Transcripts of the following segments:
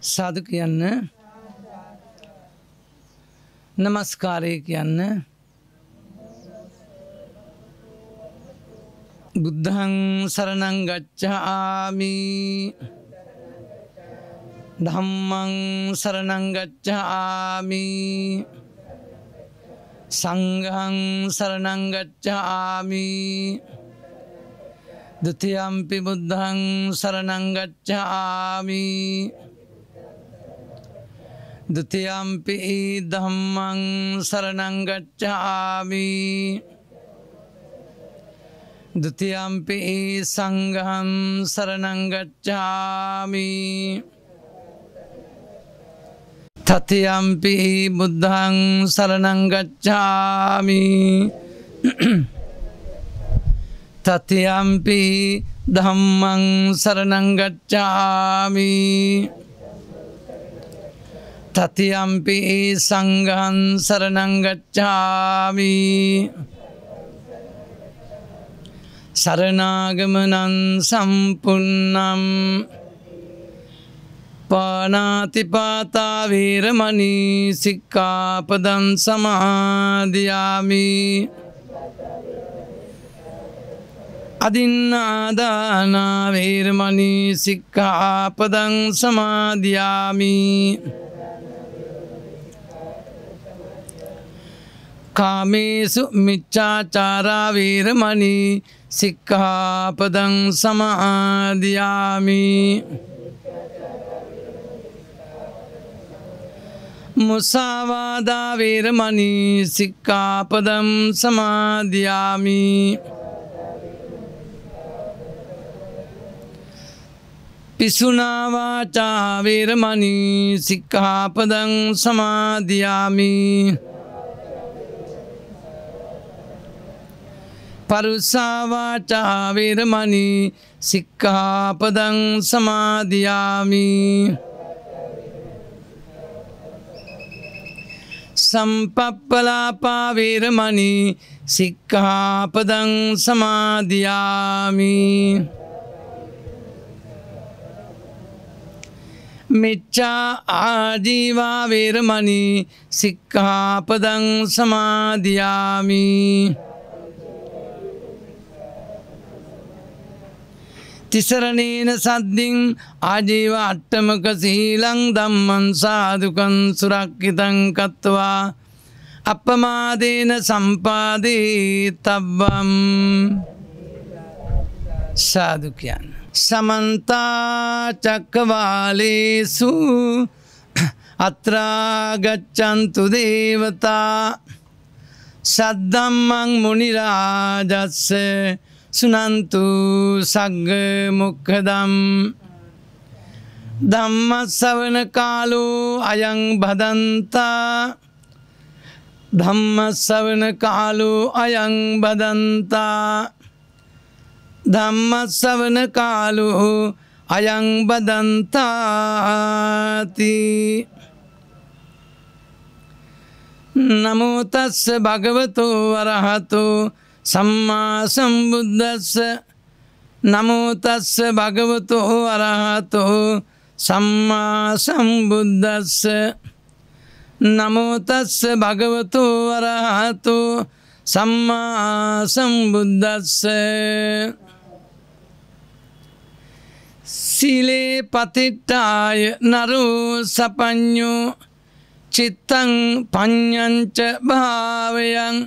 සාදු කියන්න නමස්කාරය කියන්න බුද්ධං සරණං ගච්ඡාමි ධම්මං සරණං ගච්ඡාමි සංඝං සරණං ගච්ඡාමි දතියම්පි බුද්ධං සරණං ගච්ඡාමි දතියම්පි දම්මං සරණංගච්චාමි දතියම්පි සංගහම් සරණංගච්චාමි තතියම්පි බුද්ධං සරණංගච්චාමි තතියම්පි දම්මං සරණංගච්චාමී තතියම්පි සංගහන් සරනංගච්ඡාමී සරනාගමනන් සම්පුන්නම් පානාතිපාතාවීරමනී සික්කාපදන් සමාධයාමී අදින්නාදානාවීරමනී සික්කාපදන් සමාධයාමී කාමේසු මිච්චාචාරාවීරමනී සික්කාපදං සමාධයාමි මුසාවාදාවීරමනී සික්කාපදම් සමාධයාමි පිසුනාවාචාවීරමනී සික්කාපදං සමාධයාමී පරුසාවාචාවිරමනී සික්කාපදං සමාධයාමී සම්පප්පලාපාවිරමනී සික්කාපදං සමාධයාමී මිච්චා ආජීවාවේරමනී සික්කාපදං සමාධයාමී තිසරණීන සද්ධින් ආජීව අට්ටමක සීලං දම්මන් සාදුකන් සුරක්කිතංකත්වා අපමාදේන සම්පාදී තබ්බම් සාදුකයන්. සමන්තාචක්කවාලේසු අත්‍රාගච්චන්තු දේවතා සද්දම්මං මුනිරාජස්සේ සුනන්තු සග්ග මුක්කදම් ධම්මස්සවන කාලු අයං බදන්තා ධම්මස්සවන කාලු අයං බදන්තා ධම්මස්සවන කාලු අයං බදන්තාති නමුතස්ස භගවතු වරහතු සම්මා සම්බුද්ධස්ස නමුතස්ස භගවතු හෝ අරහතෝ සම්මා සම්බුද්ධස්ස නමුතස්ස භගවතු වරහතු සම්මා සම්බුද්ධස්ස සිලේ පතිට්ටාය නරු සපඥු චිත්තං ප්ඥංච භාවයන්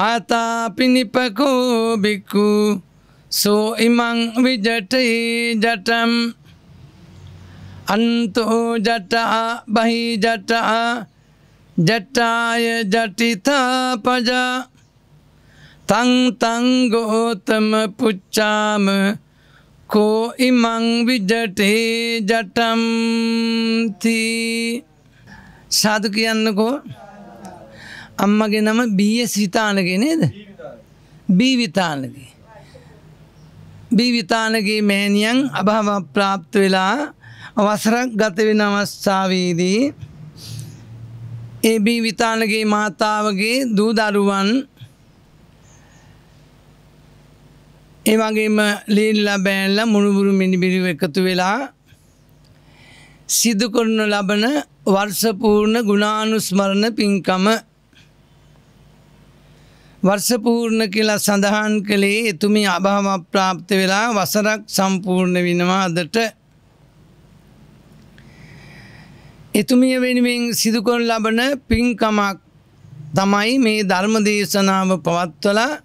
ආතාපිනිිපකෝ බික්කු සෝ ඉමං විජටයි ජටම් අන්තෝ ජටා බහි ජටා ජටාය ජටිතා පජා තංතංගෝතම පුච්චාම කෝ ඉමං විජටේ ජටම්ති සාදු කියන්නකෝ අම්මගේ නම බස් විතානගේ නේද බීවිතානගේ බීවිතානගේ මෑනියන් අභාව ප්‍රාප්ත වෙලා අවසරක් ගතවෙන අවස්ථාවේදී ඒ බීවිතානගේ මාතාවගේ දූදරුවන් ඒවගේම ලීල්ලා බෑල්ල මුළුබුරු මිනිබිරිව එකතු වෙලා සිදුකරනු ලබන වර්ෂපූර්ණ ගුණානුස්මරණ පින්කම වර්ෂපූර්ණ කියලා සඳහන් කළේ එතුමි අභහම ප්‍රාප්ත වෙලා වසරක් සම්පූර්ණ වෙනවා අදට එතුමිය වෙනුවෙන් සිදුකොන් ලබන පින්කමක් තමයි මේ ධර්ම දේශනාව පවත්වලා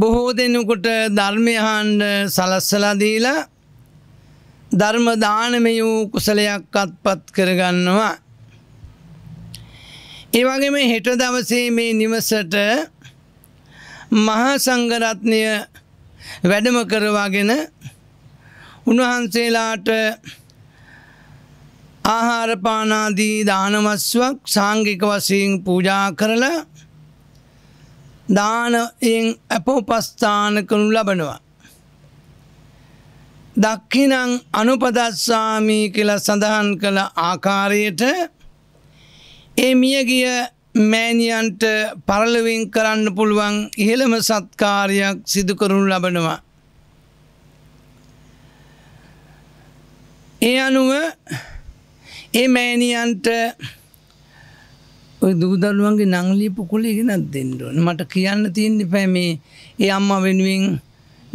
බොහෝ දෙනුකොට ධර්මයහාන්ඩ සලස්සලදීලා ධර්මදානමයූ කුසලයක් අත්පත් කරගන්නවා. ඒවගේම හෙට දවසේ මේ නිවසට මහා සංගරත්නය වැඩම කරවාගෙන උන්වහන්සේලාට ආහාරපානාදී දානවස්වක් සාංගික වසයෙන් පූජා කරලා දානයෙන් ඇපෝපස්ථාන කනු ලබනවා. දක්කිනං අනුපදස්සාමී කියල සඳහන් කළ ආකාරයට ඒ මියගිය මෑණියන්ට පරලවින් කරන්න පුළුවන් ඉහළම සත්කාරයක් සිදුකරුණු ලබනවා. ඒ අනුව ඒ මෑණියන්ට දූදරුවන්ගේ නංලී පුකුලි ගෙනත් දෙන්නඩුවන මට කියන්න තියන්න පැමේ ඒ අම්ම වෙනුවෙන්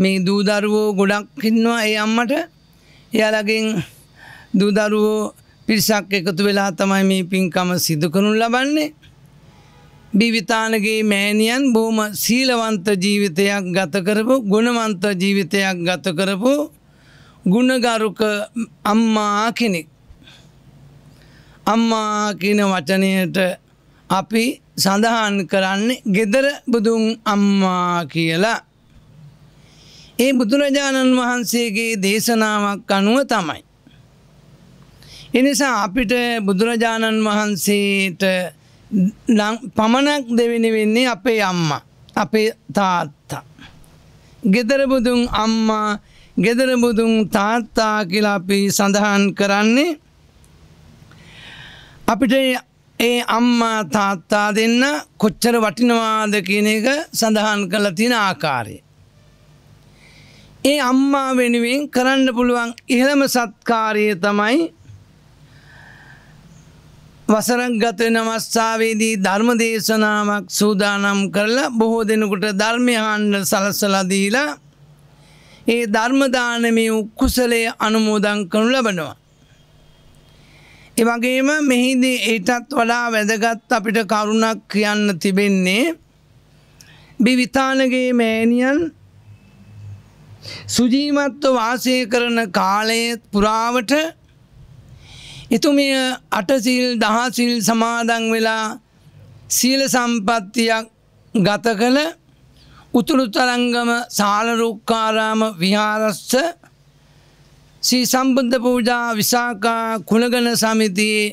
මේ දූදරුවෝ ගොඩක් ඉන්නවා ඒ අම්මට එයාලගින් දූදරුවෝ පිරිසක් එකතු වෙලා තමයි මේ පින්කම සිදුකරුණු ලබන්නේ බිවිතානගේ මෑනියන් බෝම සීලවන්ත ජීවිතයක් ගතකරපු ගුණවන්ත ජීවිතයක් ගතකරපු ගුණගරුක අම්මා කෙනෙක්. අම්මා කියන වචනයට අපි සඳහන් කරන්නේ ගෙදර බුදුන් අම්මා කියලා. ඒ බුදුරජාණන් වහන්සේගේ දේශනාවක් අනුව තමයි. එනිසා අපිට බුදුරජාණන් වහන්සේට පමණක් දෙවෙනි වෙන්නේ අපේ අම්මා අපේ තාත්තා. ගෙදරබුදුන් අම්මා ගෙදරබුදුන් තාත්තා කියලාපි සඳහන් කරන්නේ අපිට ඒ අම්මා තාත්තා දෙන්න කොච්චර වටිනවාද කියන එක සඳහන් කළ තින ආකාරය. ඒ අම්මා වෙනුවෙන් කරන්න පුළුවන් ඉහළම සත්කාරය තමයි වසරක් ගතවෙන අවස්ථාවේදී ධර්ම දේශනාවක් සූදානම් කරලා බොහෝ දෙනකුට ධර්මයහන්ඩ සලස්සලදීලා ඒ ධර්මදානමය කුසලේ අනුමෝදං කනු ලබනවා. එවගේම මෙහිදී ඒටත් වඩා වැදගත් අපිට කරුණක් කියන්න තිබෙන්නේ බිවිතානගේ මෑනියන් සුජීමත්ව වාසය කරන කාලය පුරාවට එතුමිය අටසිල් දහසිල් සමාදන් වෙලා සීල සම්පත්තියක් ගත කළ උතුළු තරංගම සාලරුක්කාරාම විහාරස්ස සී සම්බුද්ධ පූජා විසාකා කුණගන සමිතියේ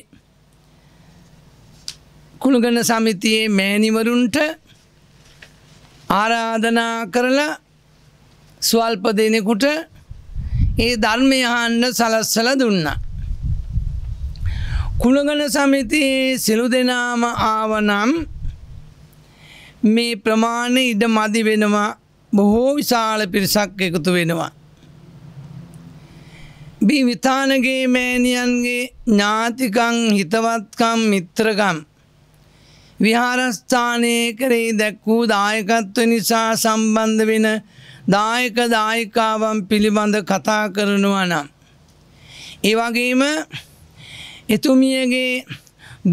කුළුගන සමිතියේ මෑනිවරුන්ට ආරාධනා කරලා ස්වල්ප දෙනෙකුට ඒ ධර්මයහන්න සලස්සල දුන්නා. කුණගන සමිති සිලු දෙනාම ආවනම් මේ ප්‍රමාණ ඉඩ මදි වෙනවා බොහෝ විශාල පිරිසක් එකතු වෙනවා. බි විතානගේ මෑණියන්ගේ ඥාතිකං හිතවත්කම් මිත්‍රකම් විහාරස්ථානය කරේ දැක්වූ දායකත්ව නිසා සම්බන්ධ වෙන දායක දායිකාවන් පිළිබඳ කතා කරනවා නම්. ඒවගේම එතුමියගේ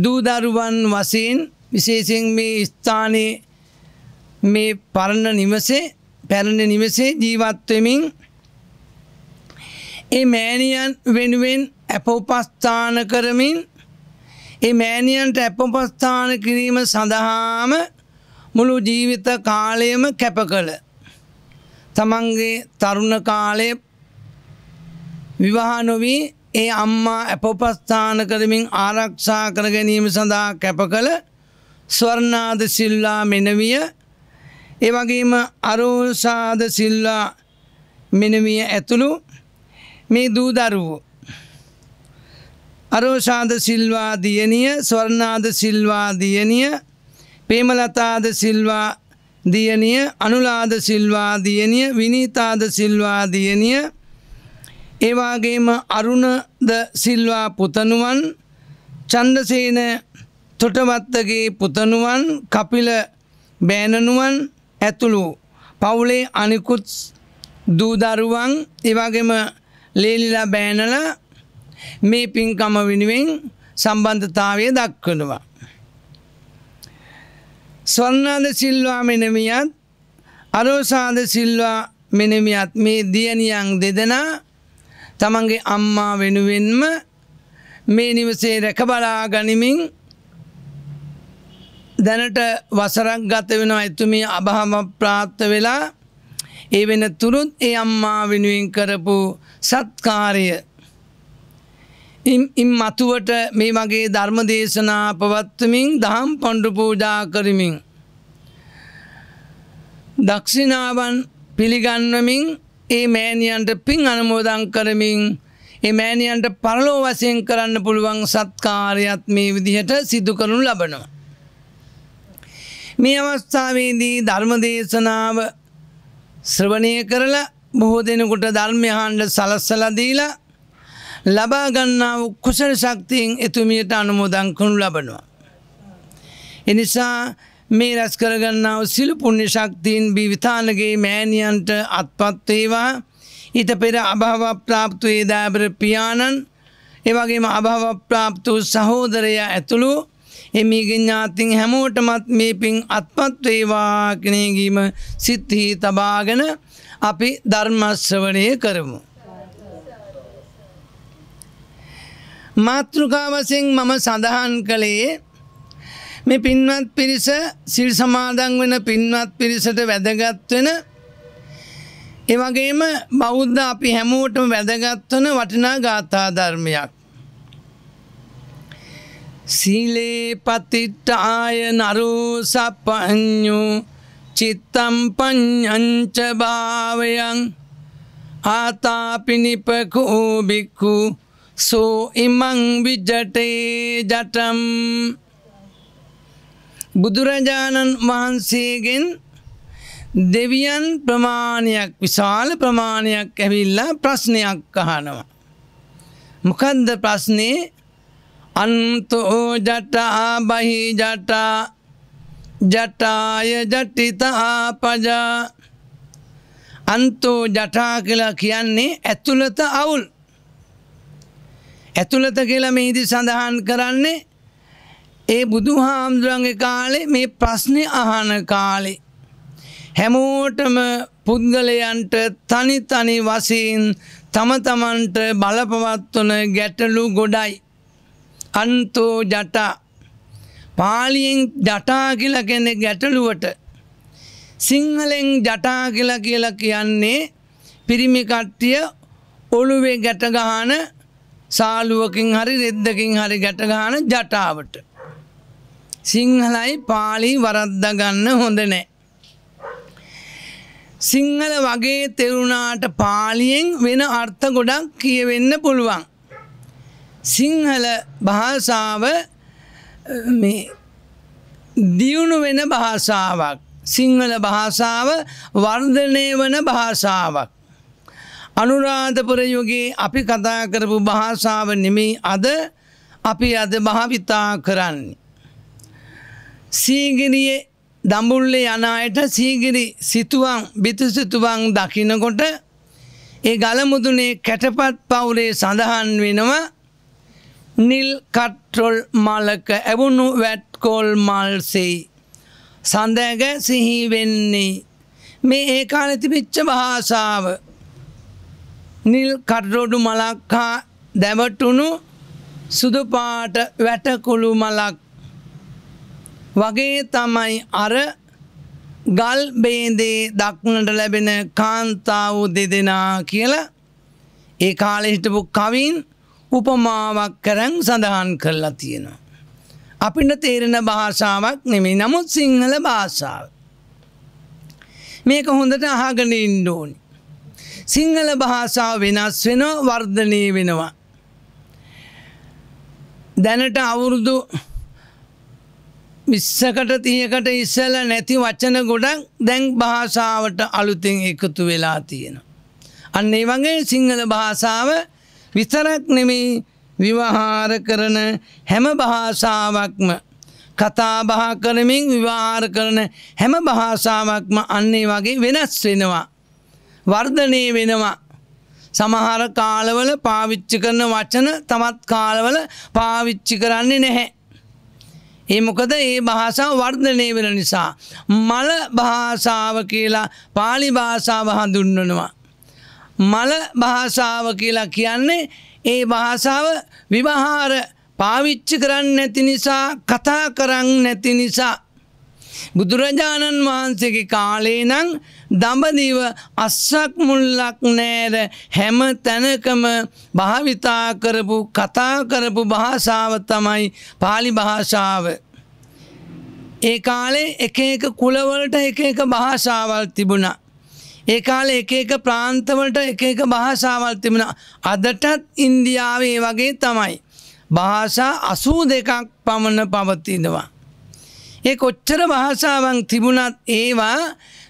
දූදරුවන් වසයෙන් විශේෂෙන් මේ ස්ථානයේ මේ පරණ නිවසේ පැරණ නිවසේ ජීවත්වමින් ඒ මෑණියන් වෙනුවෙන් ඇපෝපස්ථාන කරමින් ඒ මෑණියන්ට ඇපෝපස්ථාන කිරීම සඳහාම මුළු ජීවිත කාලයම කැප කළ තමන්ගේ තරුණ කාලය විවාහ නොවී ඒ අම්මා ඇපපස්ථාන කරමින් ආරක්ෂා කර ගැනීම සඳහා කැප කළ ස්වර්ණාද සිල්ලා මෙනවිය ඒ වගේම අරෝසාද සිල්ලා මෙනවිය ඇතුළු මේ දූදරුවෝ. අරෝෂාද සිල්වා දියනිය ස්වර්ණාද සිල්වා දියනිය පේමලතාද සිල්වා දියනිය අනුලාද සිල්වා දියනිය විනීතාද සිල්වා දියනිය ඒවාගේම අරුණද සිල්වා පුතනුවන් චන්දසේන තොටවත්තගේ පුතනුවන් කපිල බෑනනුවන් ඇතුළු පවුලේ අනිකුත් දූදරුවන් ඒවාගේම ලේලිලා බෑනල මේ පින්කම වෙනුවෙන් සම්බන්ධතාවය දක්වනවා. ස්වර්ණාද සිල්වා මෙනමියත් අරෝසාද සිල්වා මෙනමියත් මේ දියනියන් දෙදෙනා තමන්ගේ අම්මා වෙනුවෙන්ම මේ නිවසේ රැක බලා ගනිමින් දැනට වසරක් ගත වෙන ඇතුමි අභහම ප්‍රාත්ත වෙලා ඒ වෙන තුරුත් ඒ අම්මා වෙනුවෙන් කරපු සත්කාරය ඉම් මතුවට මේ වගේ ධර්ම දේශනා පවත්වමින් දහම් පණ්ඩු පූජා කරමින් දක්ෂිනාවන් පිළිගන්නමින් ඒ මෑණියන්ට පින් අනුමෝදන් කරමින් ඒ මෑණියන්ට පරලෝ වශයෙන් කරන්න පුළුවන් සත්කාරයත් මේ විදිහට සිදු කරනු ලබනවා. මේ අවස්ථාවේදී ධර්මදේශනාව ශ්‍රවණය කරලා බොහෝ දෙනකුට ධර්මය හාණ්ඩ සලස්සලදීලා ලබාගන්නාව කුසල ශක්තියෙන් එතුමියට අනුමෝදං කනු ලබනවා. එනිසා මේ රැස් කරගන්නාව සිලු පුුණ්‍ය ශක්තිීන් භිවිතානගේ මෑණියන්ට අත්පත්වේවා හිත පෙර අභාව ප්‍රාප්තුවේ දෑබර පියාණන් එවගේම අභාව ප්‍රාප්තු සහෝදරය ඇතුළු එමිගඥාතින් හැමෝටමත් මේ පින් අත්පත්වේවා කනයගීම සිත්හි තබාගෙන අපි ධර්මස්වනය කරමු. මාතෘකාවසිෙන් මම සඳහන් කළේ මේ පින්වත් පිරිස සිල් සමාදන් වෙන පින්වත් පිරිසට වැදගත්වෙන එවගේම බෞද්ධ අපි හැමෝටම වැදගත්වන වටිනා ගාථා ධර්මයක්. සීලේ පතිට්ටාය නරෝ සප්පඥු චිත්තම් පඥංච භාවයන් ආතාපිනිපකෝ බික්කු සෝ ඉමං විජටේ ජටම් බුදුරජාණන් වහන්සේගෙන් දෙවියන් ප්‍රමාණයක් විශාල ප්‍රමාණයක් ඇවිල්ලා ප්‍රශ්නයක් අහනවා. මොකන්ද ප්‍රශ්නේ අන්තෝ ජටා බහි ජටා ජටාය ජටිතා පජා අන්තෝ ජටා කියලා කියන්නේ ඇතුළත අවුල් ඇතුළත කියලා මෙහිදි සඳහන් කරන්නේ ඒ බුදු හාමුදුරන්ගේ කාලේ මේ ප්‍රශ්නය අහන කාලේ. හැමෝටම පුද්ගලයන්ට තනි තනි වසයෙන් තම තමන්ට බලපවත්වන ගැටලු ගොඩයි. අන්තෝ ජටා පාලියෙන් ජටා කියලා කෙනෙ ගැටලුවට සිංහලෙන් ජටා කියලා කියලා කියන්නේ පිරිමිකට්ටිය ඔළුවේ ගැටගහන සාලුවකින් හරි රෙද්දකින් හරි ගැටගහන ජටාවට. සිංහලයි පාලි වරද්දගන්න හොඳ නෑ. සිංහල වගේ තෙරුණාට පාලියෙන් වෙන අර්ථ ගොඩක් කියවෙන්න පුළුවන්. සිංහල භාසාාව දියුණු වෙන භාසාාවක් සිංහල භාසාාව වර්ධනය වන භාසාාවක්. අනුරාධපුර යුගේ අපි කතා කරපු භාසාාව නෙමේ අද අපි අද භාවිතා කරන්නේ. සීගිරියේ දඹුල්ලේ යන අයට සීගිරි සිතුවම් බිතුසිතුවම් දකිනකොට ඒ ගලමුදුනේ කැටපත් පවුරේ සඳහන් වෙනවා නිල් කට්ටොල් මලක ඇවුණු වැට්කෝල් මල්සෙයි සඳෑග සිහිවෙන්නේ මේ ඒ කාලතිපිච්ච භාසාාව නිල් කටරොඩු මලක් හා දැවටුණු සුදුපාට වැටකුළු මලක් වගේ තමයි අර ගල් බේදේ දක්නට ලැබෙන කාන්තාව දෙදෙනා කියල ඒ කාලෙහිටපු කවින් උපමාවක් කරං සඳහන් කරලා තියෙනවා. අපිට තේරෙන භාෂාවක් නෙමේ නමුත් සිංහල භාෂාව. මේක හොඳට අහගෙන ඉන්ඩෝනි. සිංහල භාෂාව වෙනස් වෙන වර්ධනය වෙනවා. දැනට අවුරුදු මිස්සකට තියකට ඉස්සල නැති වචන ගොඩක් දැන් භාෂාවට අලුතින් එකතු වෙලා තියෙන. අන්න ඒ වගේ සිංහල භාෂාව විතරක් නෙමේ විවහාර කරන හැම භාෂාවක්ම කතාබහ කරමින් විවාහාර කරන හැම භාෂාවක්ම අන්නේ වගේ වෙනස් වෙනවා. වර්ධනය වෙනවා. සමහර කාලවල පාවිච්චි කරන වචන තමත් කාලවල පාවිච්චි කරන්නේ නැහැ. ඒ මොකද ඒ භාෂාව වර්ධනය වෙන නිසා. මල භාෂාව කියලා පාලි භාෂාව හඳුන්වනවා. මල භාෂාව කියලා කියන්නේ ඒ භාෂාව විවහාර පාවිච්චි කරන්න නැති නිසා කතා කරන්න නැති නිසා බුදුරජාණන් වහන්සේගේ කාලේ නං දඹදිව අස්සක් මුල්ලක් නෑර හැම තැනකම භාවිතා කරපු කතා කරපු භාෂාව තමයි පාලි භාෂාව. ඒ කාලේ එක එක කුලවලට එක එක භාෂාවල් තිබුණා. ඒ කාල එක එක ප්‍රාන්තවලට එක එක භාෂාවල් තිබුණ අදටත් ඉන්දියාවේ වගේ තමයි. භාෂා අසූ දෙකක් පමණ පවතිනවා. ඒ කොච්චර භාෂාවන් තිබුණත් ඒවා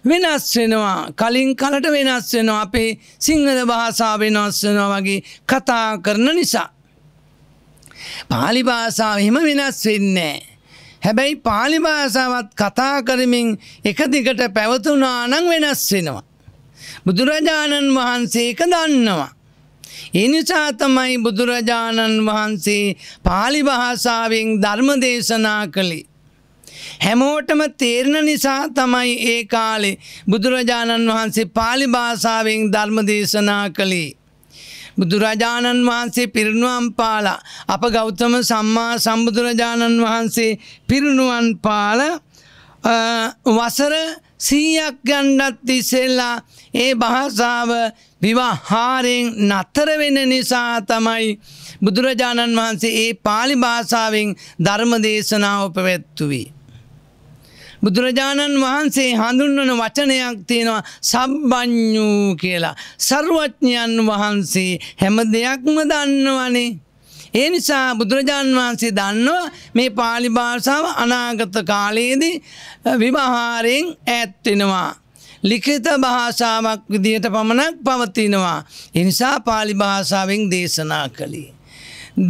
වෙනස් වෙනවා කලින් කලට වෙනස් වෙනවා අපේ සිංහල භාෂාව වෙනස් වෙනවා වගේ කතා කරන නිසා. පාලි භාෂාව එහෙම වෙනස් වෙන්නේ. හැබැයි පාලි භාෂාවත් කතා කරමින් එක දිගට පැවතුනා නම් වෙනස් වෙනවා. බුදුරජාණන් වහන්සේක දන්නවා. ඒ නිසා තමයි බුදුරජාණන් වහන්සේ පාලි භාෂාවෙන් ධර්ම දේශනා කළේ. හැමෝටම තේරණ නිසා තමයි ඒ කාලේ බුදුරජාණන් වහන්සේ පාලි භාෂාවෙන් ධර්ම දේශනා කළේ. බුදුරජාණන් වහන්සේ පිරිණුවම් පාලා අප ගෞතම සම්මා සම්බුදුරජාණන් වහන්සේ පිරිණුවන් පාල වසර සීයක් ගණ්ඩත් ඉස්සෙල්ලා ඒ භාසාාව විවාහාරයෙන් නතරවෙන නිසා තමයි බුදුරජාණන් වහන්සේ ඒ පාලි භාසාාවෙන් ධර්ම දේශනාව පැවැත්තුවී. බුදුරජාණන් වහන්සේ හඳුන්වන වචනයක් තියෙනවා සබ්බඥූ කියලා. සර්වඥයන් වහන්සේ හැම දෙයක්ම දන්නවනේ. ඒ නිසා බුදුරජාන් වහන්සේ දන්නවා මේ පාලි භාෂාව අනාගත කාලයේදී විවහාරයෙන් ඈත්වෙනවා. ලිඛිත භාෂාවක් විදිහට පමණක් පවතිනවා. එනිසා පාලි භාෂාවෙන් දේශනා කළේ.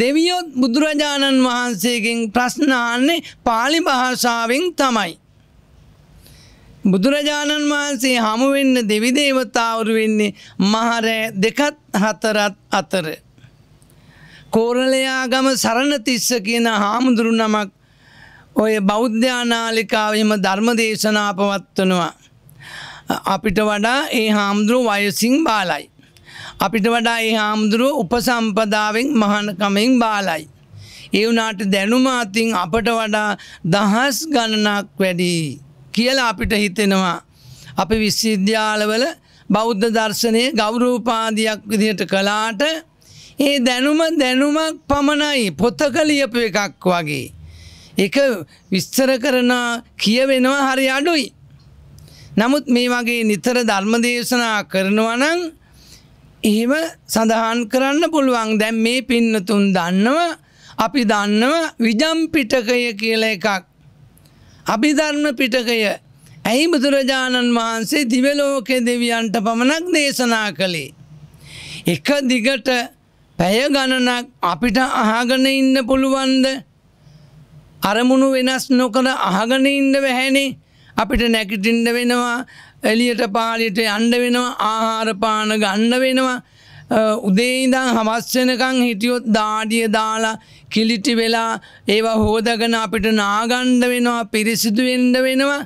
දෙවියොත් බුදුරජාණන් වහන්සේගෙන් ප්‍රශ්න අහන්නේ පාලි භාෂාවෙන් තමයි. බුදුරජාණන් වහන්සේ හමුවෙන්න දෙවිදේවතාවරු වෙන්නේ මහරෑ දෙකත් හතරත් අතර. කෝරලයාගම සරණතිස්ස කියන හාමුදුරු නමක් ඔය බෞද්ධානාලිකාවම ධර්ම දේශනා පවත්වනවා. අපිට වඩා ඒ හාමුදුරුව වයසිං බාලයි. අපිට වඩා ඒ හාමුදුරුව උපසම්පදාවෙන් මහනකමෙන් බාලයි. ඒ වනාට දැනුමාතින් අපට වඩා දහස් ගණනක් වැඩී. කියලා අපිට හිතෙනවා. අපි විශ්විද්‍යාලවල බෞද්ධ දර්ශනය ගෞරූපාදයක් විදිහට කලාට ඒ දැනුම දැනුමක් පමණයි පොත්තක ලියපු එකක් වගේ. එක විස්තර කරන කියවෙනවා හරි අඩුයි. නමුත් මේ වගේ නිතර ධර්මදේශනා කරනවනං එහෙම සඳහන් කරන්න පුළුවන් දැන් මේ පින්නතුන් දන්නව අපි දන්නව විජම්පිටකය කියල එකක් අභිධර්ම පිටකය ඇයි බුදුරජාණන් වහන්සේ දිවලෝක දෙවියන්ට පමණක් දේශනා කළේ. එක දිගට පැය ගණනක් අපිට අහගෙන ඉන්න පුළුවන්ද අරමුණු වෙනස් නොකර අහගෙන ඉන්න වැහැනේ අපිට නැකිටින්ඩ වෙනවා එලියට පාලිට අන්ඩ වෙනවා ආහාරපාන ගණ්ඩ වෙනවා උදේඉදං හවස්වනකං හිටියොත් දාඩිය දාලා කිලිටි වෙලා ඒවා හෝදගන අපිට නාගණ්ඩ වෙනවා පිරිසිදු වෙන්ඩ වෙනවා.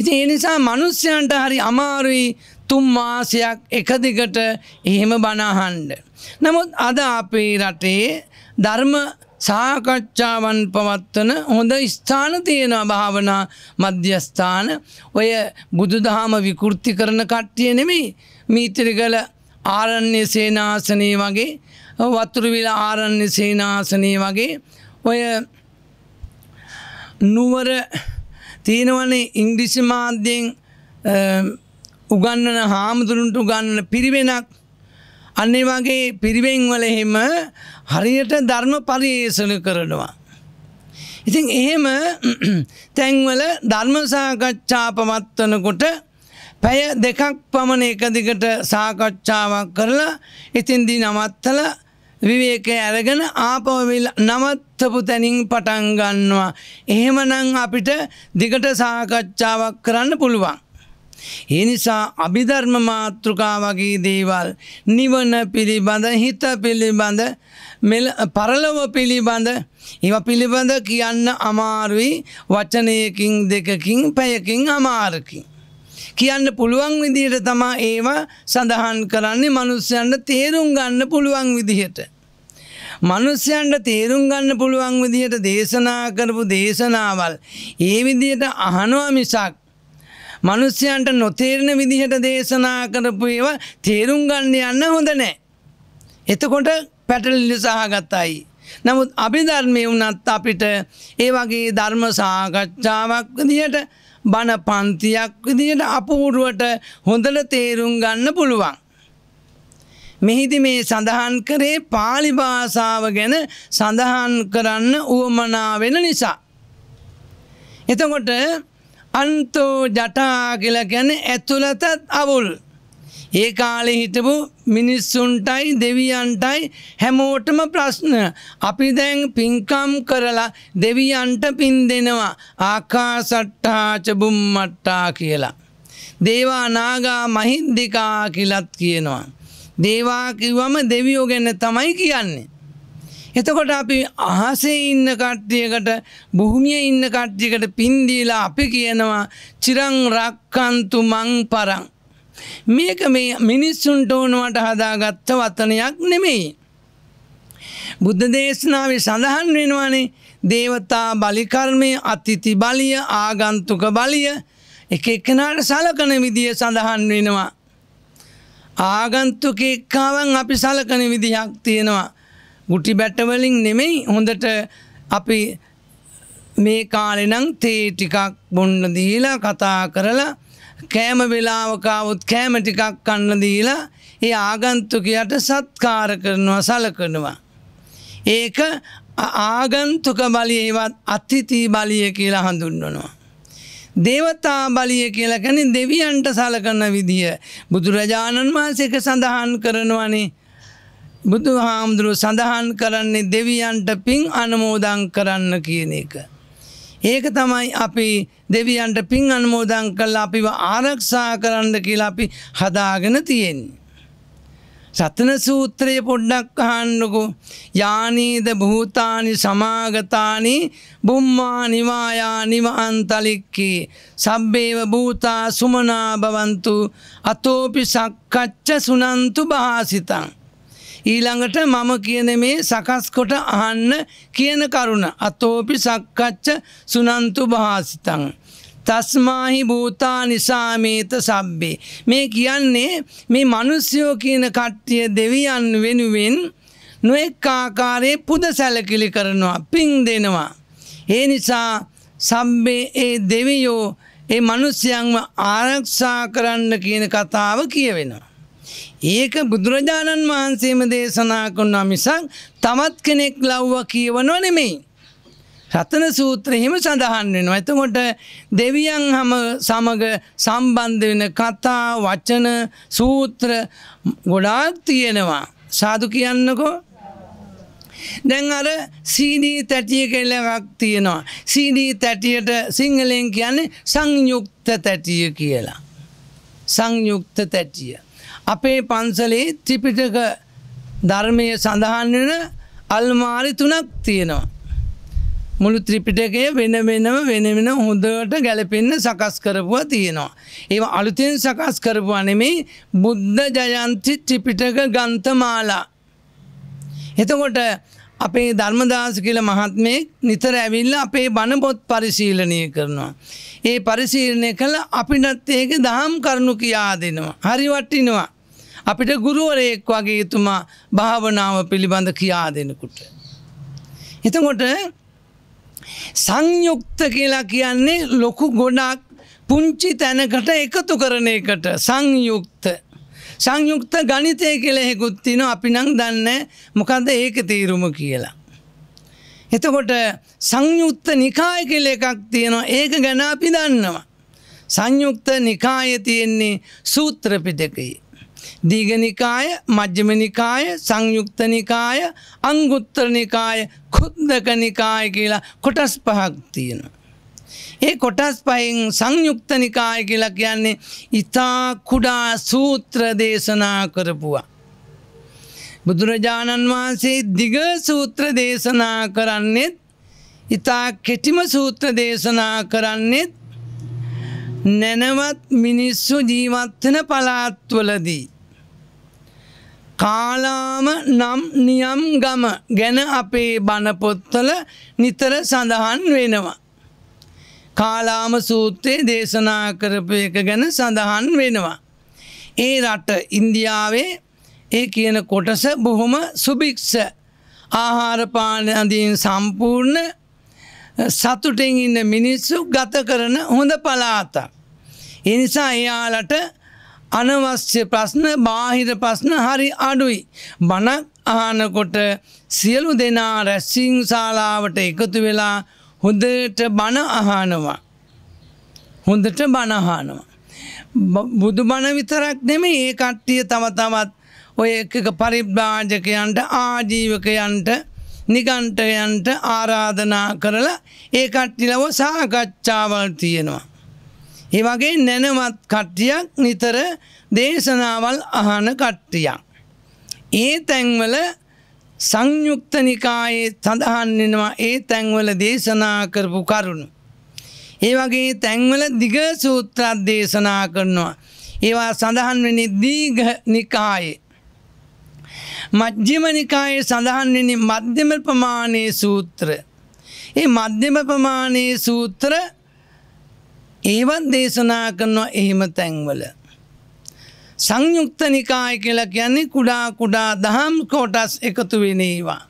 ඉති එනිසා මනුස්්‍යයන්ට හරි අමාරුයි තුම් මාසයක් එකදිකට එහෙම බනාහන්ඩ. නමුත් අද අපේ රටේ ධර්ම සාකච්ඡාවන් පවත්වන හොඳ ස්ථාන තියෙනවා භාවනා මධ්‍යස්ථාන ඔය බුදුදහම විකෘති කරන කට්ටිය නෙමේ මීතිරිගල ආරණ්‍ය සේනාසනය වගේ වතුරවිල ආරණ්‍ය සේනාසනය වගේ ඔය නුවර තියෙනවනේ ඉංග්‍රිසි මාධ්‍යයෙන් උගන්නන හාමුදුරුන්ට උගන්න පිරිවෙනක් අන්නේ වගේ පිරිවෙන්වල එහෙම හරියට ධර්ම පරියේෂණ කරනවා. ඉතින් එහෙම තැන්වල ධර්ම සාකච්ඡා පවත්වනකොට පැය දෙකක් පමණ එක දිගට සාකච්ඡාවක් කරලා ඉතින්දී නමත්තල විවේකය ඇරගෙන ආපවවිල් නමත්තපු තැනින් පටන් ගන්නවා. එහෙමනං අපිට දිගට සාකච්ඡාවක් කරන්න පුළුවන්. ඒ නිසා අභිධර්ම මාතෘකා වගේ දේවල් නිවන පිළිබඳ හිත පිළිබඳ පරලොව පිළිබඳ ඒව පිළිබඳ කියන්න අමාරුයි වචනයකින් දෙකකින් පැයකින් අමාරකින්. කියන්න පුළුවන් විදිහට තමා ඒවා සඳහන් කරන්නේ මනුස්්‍යයන්ට තේරුම් ගන්න පුළුවන් විදිහට. මනුස්්‍යයන්ට තේරුම් ගන්න පුළුවන් විදිහට දේශනා කරපු දේශනාවල්. ඒ විදිහට අහනවා මිසක්. මනුස්්‍යයන්ට නොතේරණ විදිහට දේශනා කරපු ඒව තේරුම් ගන්න යන්න හොඳ නෑ. එතකොට පැටලිලි සහගත්තයි. නමුත් අභිධර්මය වනත් අපිට ඒ වගේ ධර්ම සාකච්ඡාවක් දිහට බණ පන්තියක් විදියට අපූරුවට හොඳට තේරුම් ගන්න පුළුවන්. මෙහිදි මේ සඳහන් කරේ පාලි භාෂාව ගැන සඳහන් කරන්න උවමනා වෙන නිසා. එතකොට අන්තෝ ජටා කියලා ගැන ඇතුළතත් අවුල්. ඒ කාලෙ හිටපු මිනිස්සුන්ටයි දෙවියන්ටයි හැමෝටම ප්‍රශ්න අපි දැන් පින්කම් කරලා දෙවියන්ට පින් දෙනවා ආකාසට්ටාචබුම් මට්ටා කියලා. දේවා නාගා මහින්දිකා කියලත් කියනවා. දේවා කිව්වම දෙවියෝ ගැන තමයි කියන්නේ. එතකොට අපි අහසේ ඉන්න කට්ටියකට බොහමිය ඉන්න කට්ටියකට පින්දීලා අපි කියනවා චිරං රක්කන්තු මං පරං. මේක මේ මිනිස්සුන්ට ඕනුවට හදාගත්ත වතනයක් නෙමෙයි. බුද්ධ දේශනාවේ සඳහන් වෙනවානේ දේවතා බලිකර්මය අතිති බලිය ආගන්තුක බලිය එක එක්කනාට සලකන විදිය සඳහන් වෙනවා. ආගන්තුක එක්කාවන් අපි සලකන විදිහක් තියෙනවා. ගුටි බැටවලින් නෙමෙයි හොඳට අපි මේ කාලෙනං තේ ටිකක් බොන්න දීලා කතා කරලා කෑම වෙලාවකාවත් කෑමටිකක් කන්නදීලා ඒ ආගන්තුකයට සත්කාර කරනවා සලකනවා. ඒක ආගන්තුක බලියවත් අත්තිතී බලිය කියලා හඳුන්වනවා. දේවතා බලිය කියලකැන දෙවියන්ට සලකන්න විදිහ. බුදුරජාණන් වහන්සේක සඳහන් කරනවනේ. බුදු හාමුදුරුව සඳහන් කරන්නේ දෙවියන්ට පින් අනමෝදං කරන්න කියන එක. ඒක තමයි අපි දෙවියන්ට පින් අන්මෝදං කල් අපිව ආරක්ෂා කරන්න කියලා අපි හදාගෙන තියෙන්. සතන සූත්‍රය පොඩ්ඩක් අහන්නකු යානීද භූතානි සමාගතානි බුම්මා නිවායා නිවහන්තලික්කේ සබ්බේව භූතා සුමනා භවන්තු අතෝපි සක්කච්ච සුනන්තු භාසිතං. ඊළඟට මම කියන මේ සකස්කොට අහන්න කියන කරුණ අතෝපි සක්කච්ච සුනන්තු භාසිතං. තස්මාහි භූතා නිසාමේත සබ්බේ. මේ කියන්නේ මේ මනුස්්‍යයෝ කියන කට්ටිය දෙවියන් වෙනුවෙන් නොෙක් ආකාරයේ පුද සැලකිලි කරනවා පින් දෙනවා. ඒ නිසා සම්බේ ඒ දෙවියෝ ඒ මනුස්්‍යයන්ව ආරක්ෂා කරන්න කියන කතාව කියවෙනවා. ඒක බුදුරජාණන් වහන්සේම දේශනා කොන්නා මිසං තමත් කෙනෙක් ලව්ව කියවනො නෙමෙයි. රතන සූත්‍රයහිම සඳහන් වෙන. ඇතකොට දෙවියන් හම සමග සම්බන්ධ වෙන කතා වචන සූත්‍ර ගොඩාක් තියෙනවා. සාදු කියන්නකෝ. දැන් අර සීඩී තැටිය කෙල්ලක් තියෙනවා. සීඩී තැටියට සිංහලෙන් කියන්නේ සංයුක්ත තැටිය කියලා. සංයුක්ත තැටිය. අපේ පන්සලේ ත්‍රිපිටක ධර්මය සඳහන් වෙන අල්මාරි තුනක් තියෙනවා. මුළු ත්‍රිපිටකය වෙන වෙනම වෙන වෙන හොඳට ගැලපෙන්න සකස් කරපුවා තියෙනවා. ඒ අලුතින් සකස් කරපු අනෙමේ බුද්ධ ජයන්ති ත්‍රිපිටක ගන්තමාලා. එතකොට අපේ ධර්මදාස කියල මහත්මේ නිතර ඇවිල්ල අපේ බණපොත් පරිශීලනය කරනවා. ඒ පරිශීලනය කළ අපිනත් ඒක දහම් කරනු කියා දෙනවා. හරි වට්ටිනවා. අපිට ගුරුවරයෙක් වගේ එතුමා භාවනාව පිළිබඳ කියා දෙනකුට. එතකොට සංයුක්ත කියලා කියන්නේ ලොකු ගොඩක් පුංචි තැනකට එකතු කරන එකට සංයුක්ත සංයුක්ත ගනිතය කෙළෙහෙකුත්තින අපි නං දන්න මොකද ඒක තීරුම කියලා. එතකොට සංයුක්ත නිකාය කෙළ එකක් තියෙනවා ඒක ගැන අපි දන්නවා. සංයුක්ත නිකාය තියෙන්නේ සූත්‍රපිටකයි. දීගනිකාය මජ්්‍යමනිකාය සංයුක්තනිකාය අංගුත්තරනිකාය කුද්දකනිකාය කියලා කොටස් පහක් තියෙන. ඒ කොටස් පහින් සංයුක්තනිකාය කියලා කියන්නේ ඉතා කුඩා සූත්‍ර දේශනා කරපුවා. බුදුරජාණන් වහන්සේ දිග සූත්‍ර දේශනා කරන්නෙත් ඉතා කෙටිම සූත්‍ර දේශනා කරන්නෙත් නැනවත් මිනිස්සු ජීවත්වන පලාත්වලදී. කාලාම නම් නියම් ගම ගැන අපේ බණපොත්තල නිතර සඳහන් වෙනවා. කාලාම සූත්‍රයේ දේශනා කරපු එක ගැන සඳහන් වෙනවා. ඒ රට ඉන්දියාවේ ඒ කියන කොටස බොහොම සුභික්ෂ ආහාරපානයදීන් සම්පූර්ණ සතුටෙන් ඉන්න මිනිස්සු ගත කරන හොඳ පලාතක්. එනිසා එයාලට අනවශ්‍ය ප්‍රශ්න බාහිර ප්‍රශ්න හරි අඩුයි. බණක් අහනකොට සියලු දෙනා රැස්සිං ශාලාවට එකතු වෙලා හොඳට බණ අහනවා. හොඳට බණහානවා. බුදු බණ විතරක් නෙමේ ඒ කට්ටිය තම තමත් ඔය එකක පරිබ්භාජකයන්ට ආජීවකයන්ට නිගන්ටයන්ට ආරාධනා කරලා ඒ කට්ටිලව සාකච්ඡාවල් තියෙනවා. ඒවගේ නැනවත් කට්ටියක් නිතර දේශනාවල් අහන කට්ටියක්. ඒ තැන්වල සංයුක්ත නිකායේ සඳහන්නෙනවා ඒ තැන්වල දේශනා කරපු කරුණු. ඒ වගේ තැන්වල දිග සූත්‍රත් දේශනා කරනවා. ඒවා සඳහන් වෙන දීඝ නිකායේ. මජ්්‍යම නිකායේ සඳහන්වෙනි මධ්‍යම ප්‍රමාණයේ සූත්‍ර. ඒ මධ්‍යම ප්‍රමාණයේ සූත්‍ර ඒවත් දේශනා කරනවා එහෙම තැන්වල. සංයුක්ත නිකාය කියලා කියන්නේ කුඩා කුඩා දහම් කෝටස් එකතු වෙනේවා.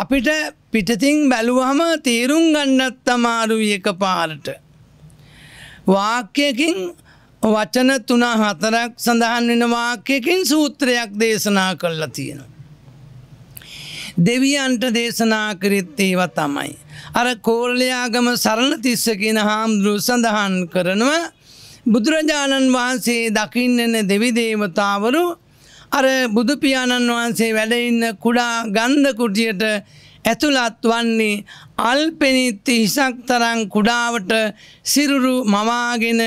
අපිට පිටතින් බැලුවහම තේරුම් ගන්නත් තමාරුයි එක පාරට. වාක්‍යකින් වචන තුන හතරක් සඳහන් වෙන වාක්‍යකින් සූත්‍රයක් දේශනා කරලා තියෙනවා. දෙවියන්ට දේශනා කරෙත් ඒව තමයි. අර කෝල්ලයාගම සරණ තිස්සකින හාමුදුරු සඳහන් කරනව බුදුරජාණන් වහන්සේ දකින්නන දෙවිදේවතාවරු අර බුදුපියාණන් වහන්සේ වැඩඉන්න කුඩා ගන්ධ කුටියට ඇතුළත් වන්නේ අල්පෙනිත්ති හිසක් තරං කුඩාවට සිරුරු මවාගෙන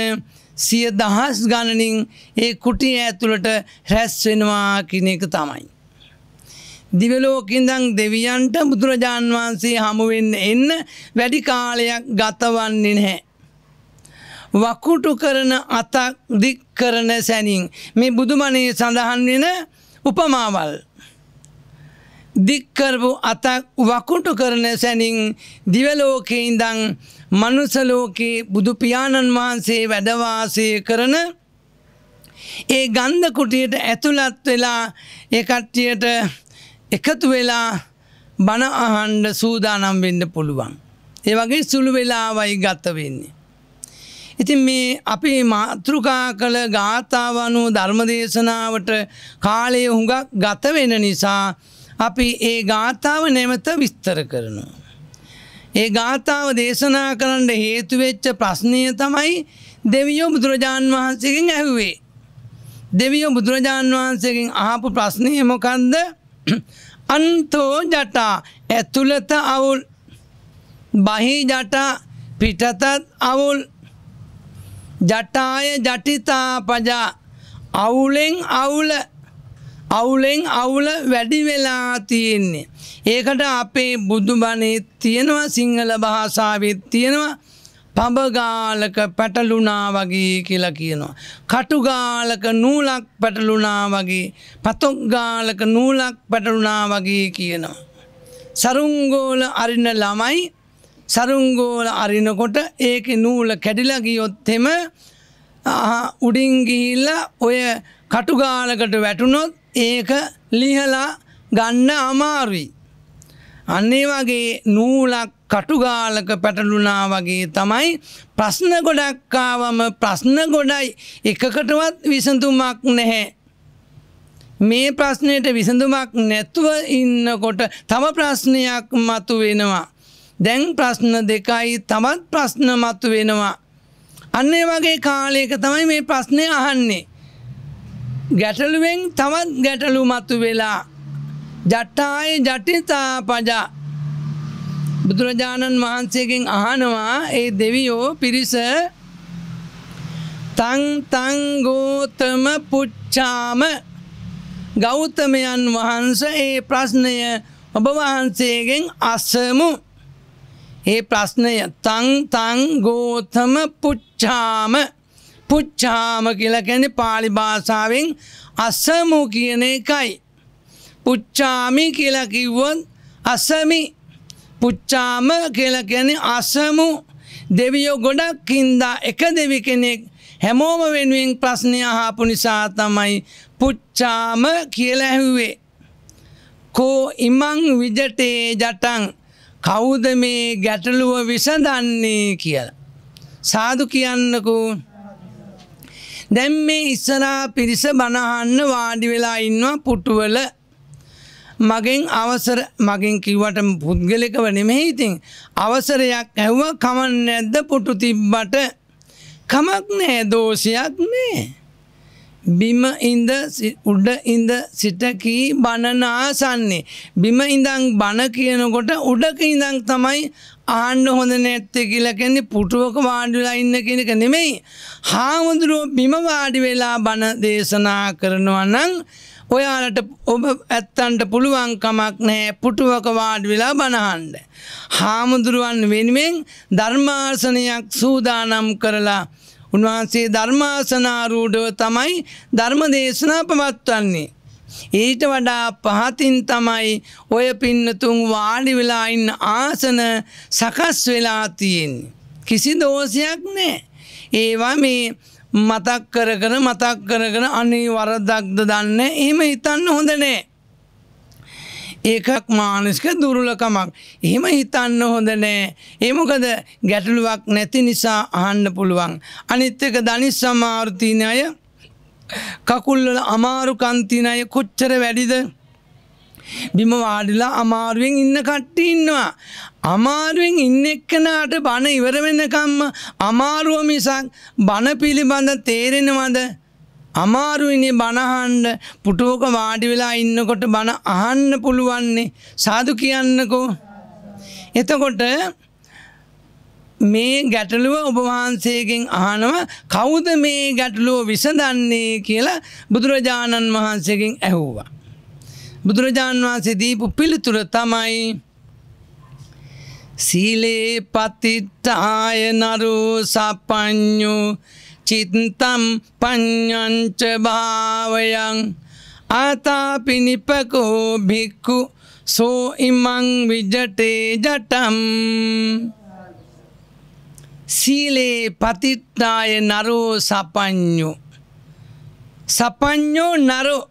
සිය දහස් ගණනින් ඒ කුටිය ඇතුළට රැස්වෙනවා කිනෙක තමයි. දිවලෝකින්දං දෙවියන්ට බුදුරජාන් වහන්සේ හමුවෙන්න එන්න වැඩි කාලයක් ගතවන්නේ නැහැ. වකුටු කරන අතක් දික් කරන සැනින් මේ බුදුමනයේ සඳහන් වෙන උපමාවල්. දික්කරපු අතක් වකුටු කරන සැනින් දිවලෝකෙයින්දං මනුසලෝකයේ බුදුපියාණන් වහන්සේ වැඩවාසය කරන ඒ ගන්ධ කුටියට ඇතුළත් වෙලා ඒ කට්ටියට එකතු වෙලා බණඅහන්ඩ සූදානම් වෙන්න පුළුවන්. ඒ වගේ සුළු වෙලාවයි ගත වෙන්නේ. ඉතින් මේ අපි මාතෘකා කළ ගාථාවනු ධර්මදේශනාවට කාලය හුඟක් ගතවෙන නිසා අපි ඒ ගාථාව නැමත විස්තර කරනවා. ඒ ගාථාව දේශනා කරන්න හේතුවෙච්ච ප්‍රශ්නය තමයි දෙවියෝ බුදුරජාන් වහන්සේකින් ඇහුවේ. දෙවියෝ බුදුරජාන් වහන්සේකින් ආපු ප්‍රශ්නය මොකන්ද අන්තෝ ජටා ඇතුළත අවුල් බහි ජටා පිටතත් අවුල් ජටාය ජටිතා පජා අවුලෙන් අවුල අවුලෙන් අවුල වැඩි වෙලා තියෙන්නේ. ඒකට අපේ බුදුබනෙත් තියෙනවා සිංහල භාසාාවත් තියෙනවා පබගාලක පැටලුනා වගේ කියලා කියනවා. කටුගාලක නූලක් පැටලුනා වගේ පතොක්ගාලක නූලක් පැටලුනා වගේ කියනවා. සරුංගෝල අරින්න ළමයි සරුංගෝල අරිනකොට ඒක නූල කැඩිලගියොත්තෙම උඩින්ගිහිල්ල ඔය කටුගාලකට වැටුනොත් ඒක ලිහලා ගන්න අමාරුයි. අන්නේ වගේ නූලක් කටුගාලක පැටලුනා වගේ තමයි ප්‍රශ්න ගොඩක්කාවම ප්‍රශ්න ගොඩයි එකකටවත් විසඳුමක් නැහැ. මේ ප්‍රශ්නයට විසඳුමක් නැතුව ඉන්නකොට තම ප්‍රශ්නයක් මතු වෙනවා. දැන් ප්‍රශ්න දෙකයි තමත් ප්‍රශ්න මතු වෙනවා. අන්නේ වගේ කාලයක තමයි මේ ප්‍රශ්නය අහන්නේ. ගැටලුවෙන් තමත් ගැටලු මතු වෙලා ජට්ටායි ජටිතා පජා බුදුරජාණන් වහන්සේකෙන් අහනවා ඒ දෙවියෝ පිරිස තංතංගෝතම පුච්චාම ගෞතමයන් වහන්ස ඒ ප්‍රශ්නය ඔබ වහන්සේගෙන් අසමු ඒ ප්‍රශ්නය තංතං ගෝතම පුච්චාම පුච්චාම කියලකැන පාලිභාසාාවෙන් අසමු කියන එකයි පුච්චාමි කියලා කිව්වන් අසමි පුච්චාම කියලා කියන්නේ අසමු දෙවියෝ ගොඩක් හින්දා එක දෙවි කෙනෙක් හැමෝම වෙනුවෙන් ප්‍රශ්නය හාපු නිසා තමයි පුච්චාම කියලැහුවේ. කෝ ඉමං විජටේ ජටන් කවුද මේ ගැටලුව විසඳන්නේ කියල. සාදු කියන්නකු දැම් මේ ඉස්සරා පිරිස බණහන්න වාඩි වෙලා ඉන්නවා පුටුවල මගෙන් අවසර මගින් කිවට පුද්ගලකව නෙමෙහි ඉතින් අවසරයක් ඇව්ව කමන් නැද්ද පුටු තිබ්බට කමක් නෑ දෝෂයක් නෑ බිම ඉඳ උඩ ඉඳ සිටකී බණනාසන්නේ බිම ඉඳං බණ කියනකොට උඩක ඉඳං තමයි ආණ්ඩ හොඳ නැත්තේ කියලා කියන්නේ පුටුවක වාඩිලා ඉන්න කෙනෙක නෙමෙයි හාමුදුරුවෝ බිම වාඩි වෙලා බණ දේශනා කරනවා නම් ඔයාලට ඔබ ඇත්තන්ට පුළුවන්කමක් නෑ පුටුවක වාඩ වෙලා බණහන්ඩ. හාමුදුරුවන් වෙනුවෙන් ධර්මාර්සනයක් සූදානම් කරලා උන්වහන්සේ ධර්මාසනාරූඩව තමයි ධර්ම දේශනා පවත්වන්නේ. ඊට වඩා පහතින් තමයි ඔය පින්නතුන් වාඩි වෙලා ඉන්න ආසන සකස් වෙලා තියෙන්නේ. කිසි දෝෂයක් නෑ. ඒවා මේ මතක් කරකන මතක් කරකන අනී වරදක්ද දන්න එහෙම හිතන්න හොඳනේ. ඒකක් මානසික දුරුලකමක්. එහෙම හිතන්න හොඳනෑ. ඒමොකද ගැටලුවක් නැති නිසා අහන්න පුළුවන්. අනිත්්‍යක දනිස් සමාර්තිනය කකුල්ල අමාරු කන්තිනය කොච්චර වැඩිද. බිම වාඩිලා අමාරුවෙන් ඉන්න කට්ටි ඉන්නවා. අමාරුවෙන් ඉන්න එක්කනාට බණ ඉවර වෙනකම්ම අමාරුව මිසක් බණ පිළිබඳ තේරෙනවද අමාරුවනේ බණහන්ඩ පුටුවක වාඩි වෙලා ඉන්නකොට බණ අහන්න පුළුවන්නේ සාදු කියන්නකෝ එතකොට මේ ගැටලුව ඔබවහන්සේකෙන් අහනව කවුද මේ ගැටලුව විසඳන්නේ කියලා බුදුරජාණන් වහන්සේකෙන් ඇහෝවා බුදුරජාණන් වහන්සේ දීපු පිළිතුර තමයි සීලේ පතිත්තාය නරු සප්ඥු චිත්තම් ප්ඥංච භාවයන් ආතාපිනිපකෝ භික්කු සෝ ඉමං විජටේ ජටම් සීලේ පතිත්තාය නරෝ සපඥු සපඥෝ නරෝ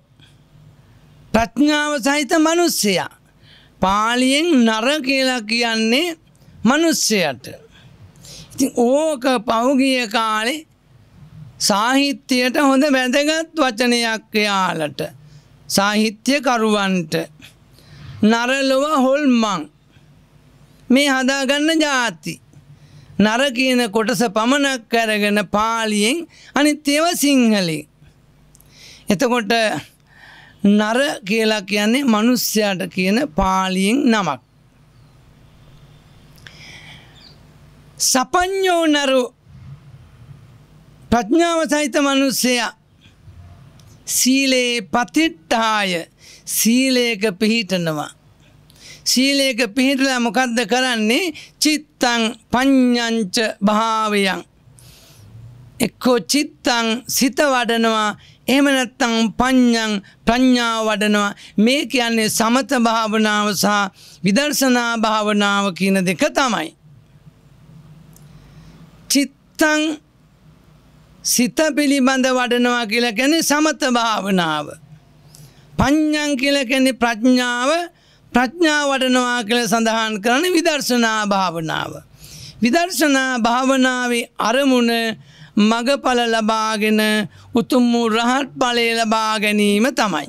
ප්‍රඥාව සහිත මනුස්සයා පාලියෙන් නර කියලා කියන්නේ මනුස්සයට. ඉති ඕක පෞගිය කාලෙ සාහිත්‍යයට හොඳ වැදගත් වචනයක් යාලට සාහිත්‍යකරුවන්ට නරලොව හොල්මං මේ හදාගන්න ජාති නර කියන කොටස පමණක් කරගෙන පාලියෙන් අනිත් ඒව සිංහලි එතකොට නර කියලා කියන්නේ මනුස්්‍යයට කියන පාලියෙන් නමක්. සපඥෝ නරු ප්‍රඥාව සහිත මනුස්සය සීලයේ පතිට්ටාය සීලයක පිහිටනවා. සීලයක පිහිටලා මොකක්ද කරන්නේ චිත්තං පඤ්ඥංච භාවයන්. එක්කෝ චිත්තං සිත වඩනවා එහෙම නැත්තම් පඤ්ඤං ප්‍රඥාව වඩනවා මේ කියන්නේ සමත භාවනාව සහ විදර්ශනා භාවනාව කියන දෙක තමයි චිත්තං සිත පිළිබඳ වඩනවා කියලා කියන්නේ සමත භාවනාව පඤ්ඤං කියලා කියන්නේ ප්‍රඥාව ප්‍රඥාව වඩනවා කියලා සඳහන් කරන්නේ විදර්ශනා භාවනාව විදර්ශනා භාවනාවේ අරමුණ මගඵල ලබාගෙන උතුම්මු රහත් පලේ ලබා ගැනීම තමයි.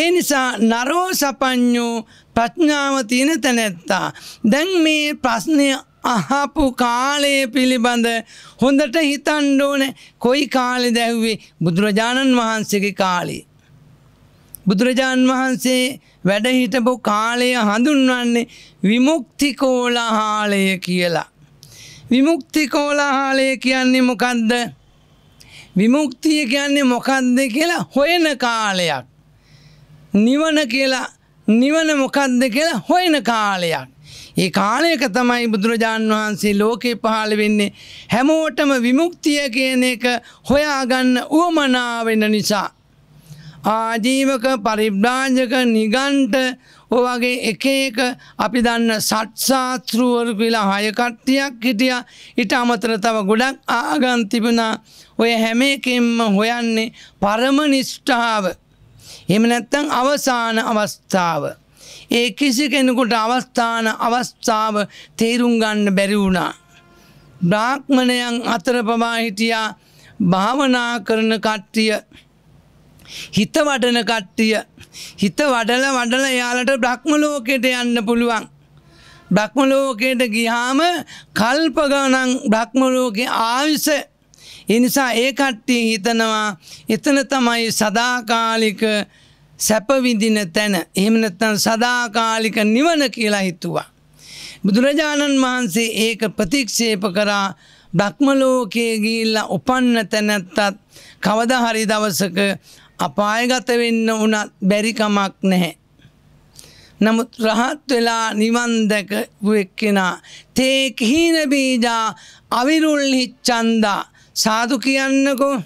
ඒ නිසා නරෝ සපඥෝ ප්‍රඥාවතියන තැනැත්තා. දැන් මේ ප්‍රශ්නය අහපු කාලය පිළිබඳ හොඳට හිතන්ඩෝන කොයි කාලෙ දැව්වේ බුදුරජාණන් වහන්සේගේ කාලේ. බුදුරජාණන් වහන්සේ වැඩහිටපු කාලය හඳුන්වන්නේ විමුක්තිකෝලා හාලය කියලා. විමුක්ති කෝලාහලය කියන්නේ මොකක්ද විමුක්තිය කියන්නේ මොකක්ද කියලා හොයන කාලයක් නිවන කියලා නිවන මොකක්ද කියලා හොයන කාලයක් ඒ කාලයක තමයි බුදුරජාණන් වහන්සේ ලෝකේ පහළ වෙන්නේ හැමෝටම විමුක්තිය කියන එක හොයාගන්න උවමනා වෙන නිසා ආජීවක පරිබ්‍රාජක නිගන්ට ඕවගේ එක එක අපි දන්න සට්සාතෘුවරු කියලා හයකට්ටියක් හිටිය ඉට අමතර තව ගොඩක් ආගන් තිබුණා ඔය හැම එකෙන්ම හොයන්නේ පරම නිෂ්ඨාව එම නැත්තං අවසාන අවස්ථාව. ඒ කිසි කෙනෙකුට අවස්ථාන අවස්ථාව තේරුම් ගන්න බැරි වුණා. බ්‍රාක්්මණයන් අතර පවා හිටියා භාවනා කරන කට්ටිය හිත වඩන කට්ටිය හිත වඩල වඩල යාලට බ්‍රහ්ම ලෝකෙට යන්න පුළුවන්. බ්‍රහ්ම ලෝකයට ගිහාම කල්පගනන් බ්‍රහ්ම ලෝකෙ ආවිස එනිසා ඒ කට්ටිය හිතනවා එතන තමයි සදාකාලික සැපවිදින තැන එහෙමනත්තන් සදාකාලික නිවන කියලා හිතුවා. බුදුරජාණන් වහන්සේ ඒක ප්‍රතික්ෂේප කරා බ්‍රහ්මලෝකයේ ගිල්ල උපන්න තැනැත්තත් කවදහරි දවසක අපායගත වෙන්න වනත් බැරිකමක් නැහැ. නමුත් රහත් වෙලා නිවන්දක වුවෙක්කෙනා තේක් හීනබීජා අවිරුල්හි චන්දා සාදු කියන්නකෝ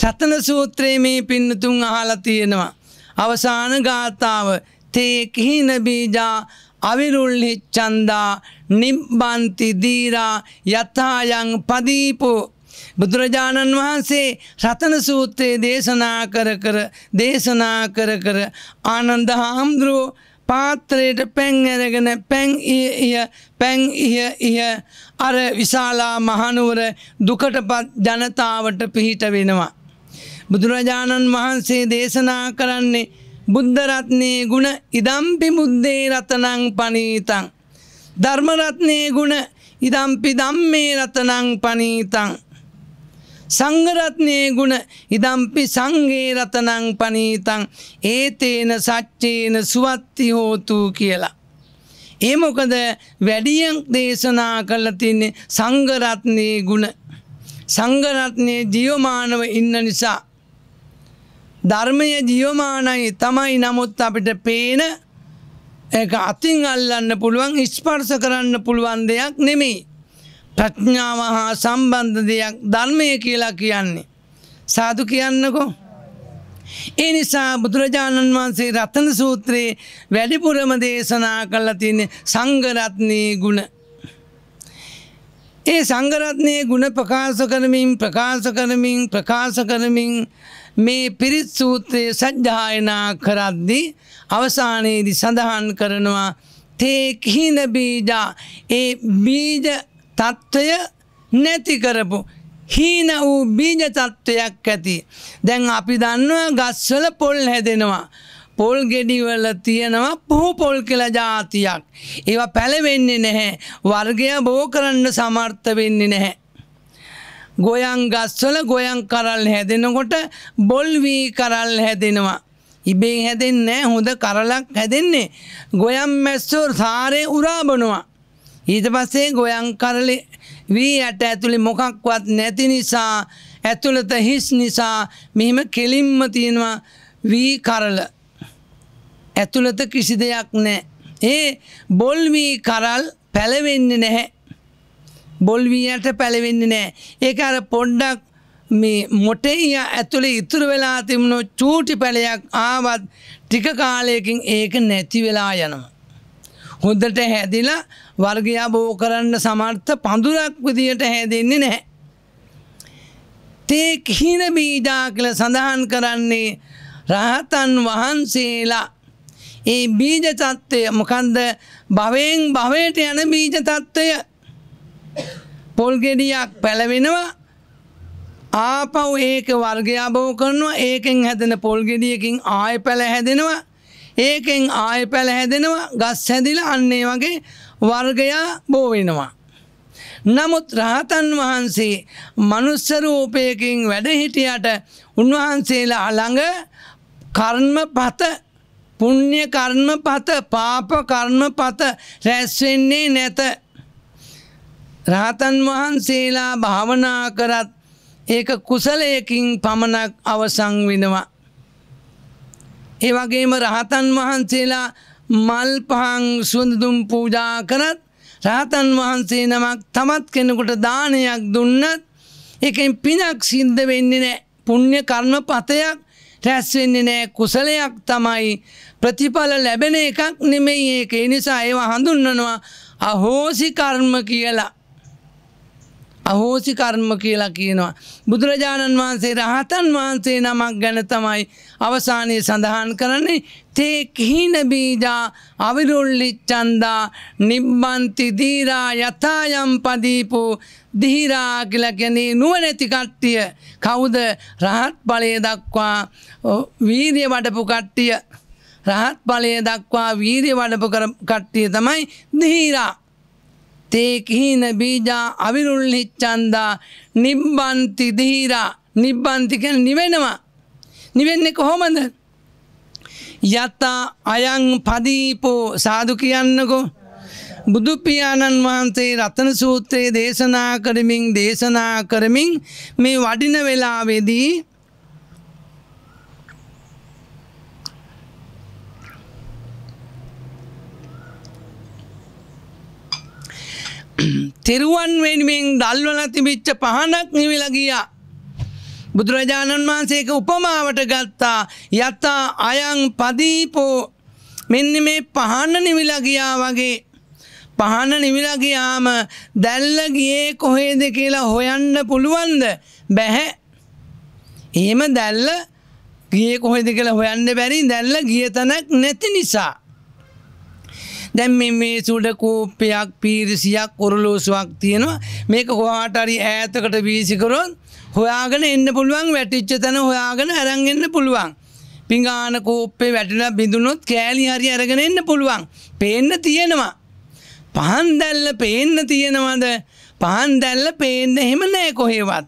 සතන සූත්‍රයේ මේ පින්නතුන් අහලා තියෙනවා. අවසාන ගාථාව තේක් හීනබීජා අවිරුල්හි චන්දා නිබ්බන්ති දීරා යථායන් පදීපෝ බුදුරජාණන් වහන්සේ රතන සූත්‍රයේ දේශනා කර කර දේශනා කර කර ආනන්ද හාමුදුරුවෝ පාත්‍රයට පැන් ඇරගෙන පැන් ඉය පැන් ඉය ඉය අර විශාලා මහනුවර දුකටපත් ජනතාවට පිහිට වෙනවා. බුදුරජාණන් වහන්සේ දේශනා කරන්නේ බුද්ධරත්නයේ ගුණ ඉදම්පි මුද්දේ රතනං පනීතං. ධර්මරත්නයේ ගුණ ඉදම්පි දම්මේ රතනං පනීතං. සංගරත්නයේ ගුණ ඉදම්පි සංගේ රතනං පනීතං ඒතේන සච්චේන සුවත්ති හෝතු කියලා. ඒමොකද වැඩියන් දේශනා කරල තින්නේ සංගරත්නයේ ගුණ සංගරත්නය ජියෝමානව ඉන්න නිසා. ධර්මය ජියෝමානයි තමයි නමුත් අපිට පේන අතින් අල්ලන්න පුළුවන් ඉස්පර්ස කරන්න පුළුවන් දෙයක් නෙමෙයි. ප්‍රඥාව හා සම්බන්ධ දෙයක් ධර්මය කියලා කියන්නේ. සාදු කියන්නකෝ. ඒ නිසා බුදුරජාණන් වහන්සේ රතන සූත්‍රයේ වැඩිපුරම දේශනා කල්ලා තියෙන සංගරත්නී ගුණ. ඒ සංගරත්නය ගුණ ප්‍රකාශ කරමින් ප්‍රකාශ කරමින් ප්‍රකාශ කරමින් මේ පිරිත් සූත්‍රය සජ්ජායනා කරද්දී අවසානයේදි සඳහන් කරනවා තේකිහින බීජා ඒ බීජ තත්ත්වය නැති කරපු. හීන වූ බීජ තත්ත්වයක් ඇති. දැන් අපි දන්නව ගස්වල පොල් හැදෙනවා. පොල් ගෙඩිවල තියෙනවා පොහු පොල් කළ ජාතියක්. ඒවා පැළවෙන්නේ නැහැ. වර්ගය බෝ කරන්න සමර්ථ වෙන්නේ නැහැ. ගොයන් ගස්වල ගොයන් කරල් හැදෙනකොට බොල්වී කරල් හැදෙනවා. ඉබේ හැදෙන්නේ හොඳ කරලක් හැදෙන්නේ. ගොයම් මැස්සෝ සාරය උරාබනවා. ඊට පස්සේ ගොයන් කරලි වී ඇට ඇතුළි මොකක්වත් නැති නිසා ඇතුළත හිස් නිසා මෙහිම කෙලින්ම තියෙනවා වී කරල ඇතුළත කිසි දෙයක් නෑ ඒ බොල්වී කරල් පැලවෙන්න නැහැ බොල්වීයට පැලවෙන්න නෑ ඒක අර පොඩ්ඩක් මේ මොටෙය ඇතුළේ ඉතුරු වෙලා තිබුණු චූටි පැලයක් ආවත් ටික කාලයකින් ඒක නැති වෙලා යනවා. හොඳට හැදිලා වර්ගයා බෝ කරන්න සමර්ථ පඳුරක් විදියට හැදෙන්නේ නැහැ. තේ හින බීජා කළ සඳහන් කරන්නේ රහතන් වහන්සේලා ඒ බීජ තත්ත්වය මොකන්ද භවයෙන් භවයට යන බීජ තත්ත්වය පොල්ගෙඩියක් පැලවෙනවා ආපව් ඒක වර්ගය අබෝ කරනවා ඒකෙන් හැදෙන පොල්ගෙඩියකින් ආය පැළ හැදෙනවා ඒකෙන් ආය පැළ හැදෙනවා ගස් හැදිල අන්නේ වගේ වර්ගයා බෝවෙනවා. නමුත් රහතන් වහන්සේ මනුස්සරූපයකින් වැඩහිටියට උන්වහන්සේලා අළඟ කර්ම පත පුුණ්්‍ය කර්ම පත පාප කර්ම පත රැස්වෙන්නේ නැත. රහතන් වහන්සේලා භාවනා කරත් ඒක කුසලයකින් පමණක් අවසං වෙනවා. ඒ වගේම රහතන් වහන්සේලා මල් පහන් සුවඳදුම් පූජා කරත් රහතන් වහන්සේ නමක් තමත් කෙනෙකුට දානයක් දුන්නත් එකෙන් පිනක් සිද්ධ වෙන්නේ නෑ පුුණ්්‍ය කර්ම පතයක් රැස්වෙන්නේ නෑ කුසලයක් තමයි ප්‍රතිඵල ලැබෙන එකක් නෙමෙයි ඒක නිසා ඒවා හඳුන්නනවා අහෝසි කර්ම කියලා අහෝසි කර්ම කියලා කියනවා. බුදුරජාණන් වහන්සේ රහතන් වහන්සේ නමක් ගැන තමයි අවසානයේ සඳහන් කරන්නේ තේ කහින බීජා අවිරුල්ලිච්චන්දා නිබ්බන්ති දීරා යථායම්පදීපු දිහිරා කියලකැනේ නුවනැති කට්ටිය කවුද රහත් පලය දක්වා වීරිය වඩපු කට්ටිය රහත් පලය දක්වා වීරිය වඩපු කට්ටිය තමයි දීරා තේකහින බීජා අවිරුල් හිච්චන්දා නිබ්බන්ති දීරා නිබ්බන්තිකැන නිවෙනවා. නිවෙන්නේ කොහොමද. යත්තා අයං පදීපෝ සාදු කියන්නකෝ. බුදුපියාණන් වහන්සේ රතන සූත්‍රයේ දේශනා කරමින් දේශනා කරමින් මේ වඩින වෙලාවෙදී තෙරුවන් වෙනුවෙන් දල්වල තිබිච්ච පහනක් නිවිලගියා. බුදුරජාණන් වහන්සේක උපමාවට ගත්තා යත්තා අයං පදීපෝ මෙන්න මේ පහන්න නිවිලගියා වගේ පහන නිවිලගයාම දැල්ල ගියේ කොහේද කියලා හොයන්න පුළුවන්ද බැහැ එහෙම දැල්ල ගිය කොහෙද කියලා හොයන්න බැරි දැල්ල ගිය තැනක් නැති නිසා දැම් මේ සුඩ කෝපයක් පීරිසියක් ඔරලෝසුවක් තියෙනවා මේක හවාටරි ඈතකට වීසිකරොන් හොයාගෙන එන්න පුළුවන් වැටිච්ච තැන හොයාගෙන ඇරංගන්න පුළුවන්. පිංගාන කෝප්පේ වැටල බිඳුනොත් කෑලි හරි අරගෙන එන්න පුළුවන් පේන්න තියෙනවා. පහන්දැල්ල පේන්න තියෙනවද පහන්දැල්ල පේන්න හෙම නෑ කොහේවත්.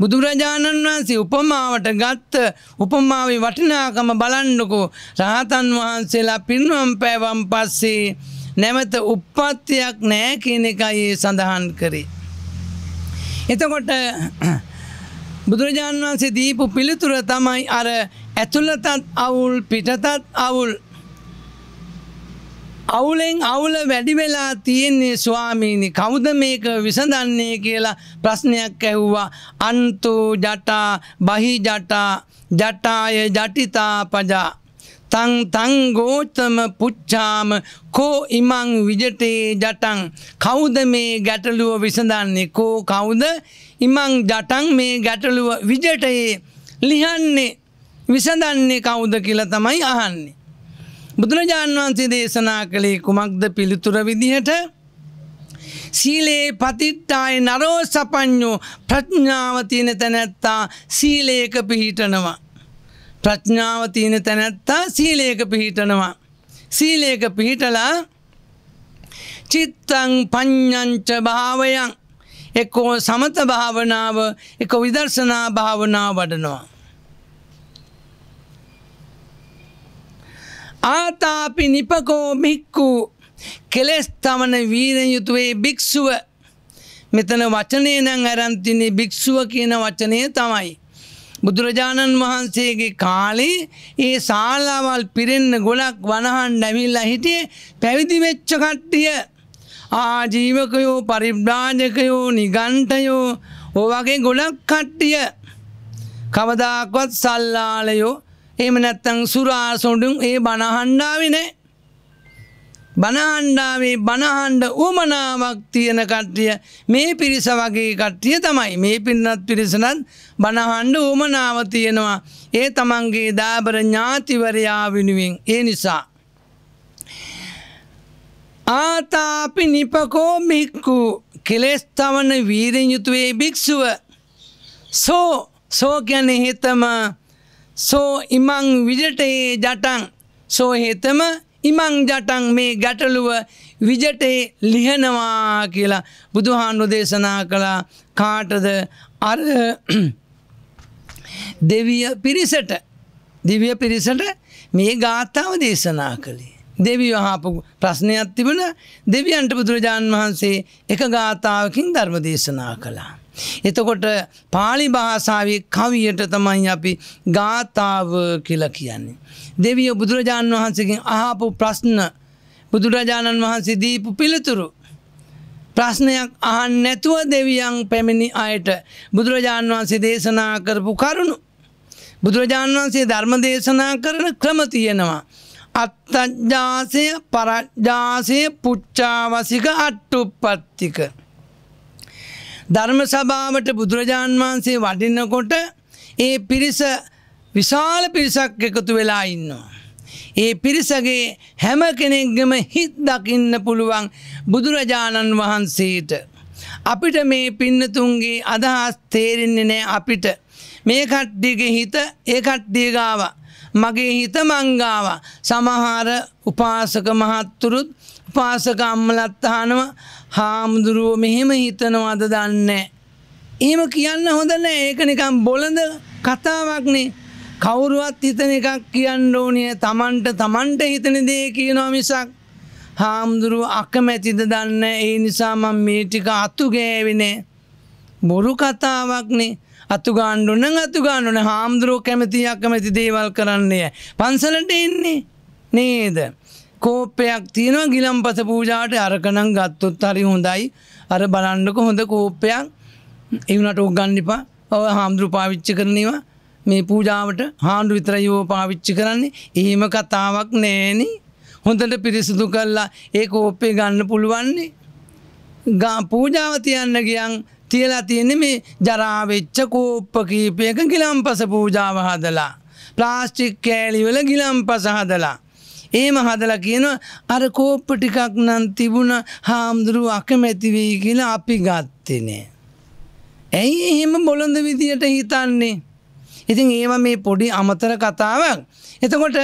බුදුරජාණන් වහන්සේ උපමාවට ගත්ත උපමාව වටිනාකම බලන්නකෝ රහතන් වහන්සේලා පින්වම් පෑවම් පස්සේ නැමත උප්පත්තියක් නෑ කියන එකයි සඳහන් කරේ. එතකොට බුදුරජාණන් වහන්සේ දීපු පිළිතුර තමයි අර ඇතුළතත් අවුල් පිටතත් අවුල් අවුලෙන් අවුල වැඩිවෙලා තියෙන්නේ ස්වාමීණි කවුද මේක විසඳන්නේ කියලා ප්‍රශ්නයක් ඇහුවා අන්තු ජටා බහි ජටා ජටාය ජටිතා පජා තං තං ගෝතම පුච්චාම කෝ ඉමං විජටේ ජටන් කවුද මේ ගැටලුව විසඳන්නේ කෝ කවුද ඉමං ජටන් මේ ගැටලුව විජටයේ ලිහන්නේ විසඳන්නේ කවුද කියලා තමයි අහන්නේ බුදුරජාණන් වහන්සේ දේශනා කළේ කුමක්ද පිළිතුර විදිහට සීලයේ පතිට්ටායි නරෝ සපඥෝ ප්‍රඥාවතියන තැනැත්තා සීලයක පිහිටනවා. ප්‍රඥාවතියන තැනැත්තා සීලයක පිහිටනවා. සීලයක පිහිටලා චිත්තං පඤ්ඥංච භාවයන් එක්කෝ සමත භාවනාව එක විදර්ශනා භාවනා වඩනවා. ආතාපි නිපකෝ මික්කු කෙලෙස් තමන වීරෙන් යුතුවේ භික්‍ෂුව මෙතන වචනය නං ඇරන්තිනේ භික්‍ෂුව කියන වචනය තමයි. බුදුරජාණන් වහන්සේගේ කාලේ ඒ ශාලාවල් පිරෙන්න ගොලක් වනහන් නැවිල්ලා හිටියේ පැවිදි වෙච්ච කට්ටිය ආජීවකයෝ පරිබ්‍රාජකයෝ නිගන්ටයෝ ඕ වගේ ගොලක් කට්ටිය කවදාකවත් සල්ලාලයෝ එම නැත්තං සුරා සොඩුම් ඒ බණහන්ඩාවිනේ බණහන්ඩාවේ බණහන්ඩ උමනාවක් තියෙන කට්ටිය මේ පිරිස වගේ කට්ටිය තමයි මේ පින්නත් පිරිසනත් බණහන්ඩ උමනාව තියෙනවා ඒ තමන්ගේ දාබර ඥාතිවරයා වෙනුවෙන් ඒ නිසා. ආතාපි නිපකෝ මික්කු කෙලෙස්තවන වීරෙන් යුතුවේ භික්‍ෂුව සෝ සෝගැන හිතම සෝ ඉමං විජටයේ ජටන් සෝ හෙතම ඉමං ජටන් මේ ගැටලුව විජටේ ලිහනවා කියලා බුදුහාණ්ඩු දේශනා කළා කාටද අර දෙවිය පිරිසට දිවිය පිරිසට මේ ගාථාව දේශනා කළේ. දෙවිය හාපු ප්‍රශ්නයක් තිබන දෙවියන්ට බුදුරජාණන් වහන්සේ එක ගාථාවකින් ධර්ම දේශනා කළා. එතකොට පාලි භාසාාවේ කවියට තමයි අපි ගාථාව කියල කියන්නේ. දෙවිය බුදුරජාණන් වහන්සකින් අහපු ප්‍රශ්න බුදුරජාණන් වහන්සේ දීපු පිළිතුරු. ප්‍රශ්නයක් අහන් නැතුව දෙවියන් පැමිණි අයට බුදුරජාණන් වහන්සේ දේශනා කරපු කරුණු. බුදුරජාණන් වහන්සේ ධර්ම දේශනා කරන ක්‍රම තියෙනවා. අත්තජ්ජාසය පරජ්ජාසය පුච්චාවසික අට්ටුපත්තික. ධර්ම සභාවට බුදුරජාන් වහන්සේ වඩින්නකොට ඒ පිරිස විශාල පිරිසක් එකතු වෙලා ඉන්නවා. ඒ පිරිසගේ හැම කෙනෙක්ගම හිත් දකින්න පුළුවන් බුදුරජාණන් වහන්සේට. අපිට මේ පින්නතුන්ගේ අදහස් තේරෙන්නේ නෑ අපිට. මේ කට්ටියගේ හිත ඒ කට්ටිය ගාව. මගේ හිත මංගාව සමහර උපාසක මහත්තුරුත් උපාසක අම්මලත්තානව හාමුදුරුව මෙහෙම හිතනවාද දන්නේ. එහෙම කියන්න හොඳන ඒකනිකම් බොලඳ කතාවක්නේ කවුරුවත් හිතන එකක් කියන්න ඕනිය තමන්ට තමන්ට හිතන දේ කියනවා මිසක් හාමුදුරුව අකමැතිද දන්න ඒ නිසාම මේටික අතුගෑවිනේ බොරු කතාවක්නේ අතුගාණ්ඩුන අතුගාණ්ඩුන හාමුදුරුව කැමති අකමැති දේවල් කරන්නේ පන්සලට එන්නේ නේද. කෝපයක් තියෙනවා ගිලම්පස පූජාට අරකනම් ගත්තොත් හරි හොඳයි අර බලන්නක හොඳ කෝප්පයක් එවනට ඔක්ගන්නිපා ඔව හාමුදුරු පාවිච්චි කරනවා මේ පූජාවට හාන්ඩු විතරයෝ පාවිච්චි කරන්නේ එහෙම කතාවක් නෑනි හොඳට පිරිසිදු කල්ලා ඒ කෝප්පේ ගන්න පුළුවන්නේ ගා පූජාව තියන්න ගියන් තියලා තියෙන මේ ජරාවෙච්ච කෝප්ප කීපයක ගිලම්පස පූජාව හදලා ප්ලාස්ටික් කෑලිවල ගිලම්පස හදලා ඒම හදල කියන අර කෝප්ප ටිකක් නම් තිබුණ හාමුදුරුව අකමැතිවී කියලා අපි ගත්තනේ. ඇයි එහෙම බොළඳ විදියට හිතන්නේ. ඉතින් ඒව මේ පොඩි අමතර කතාවක්. එතකොට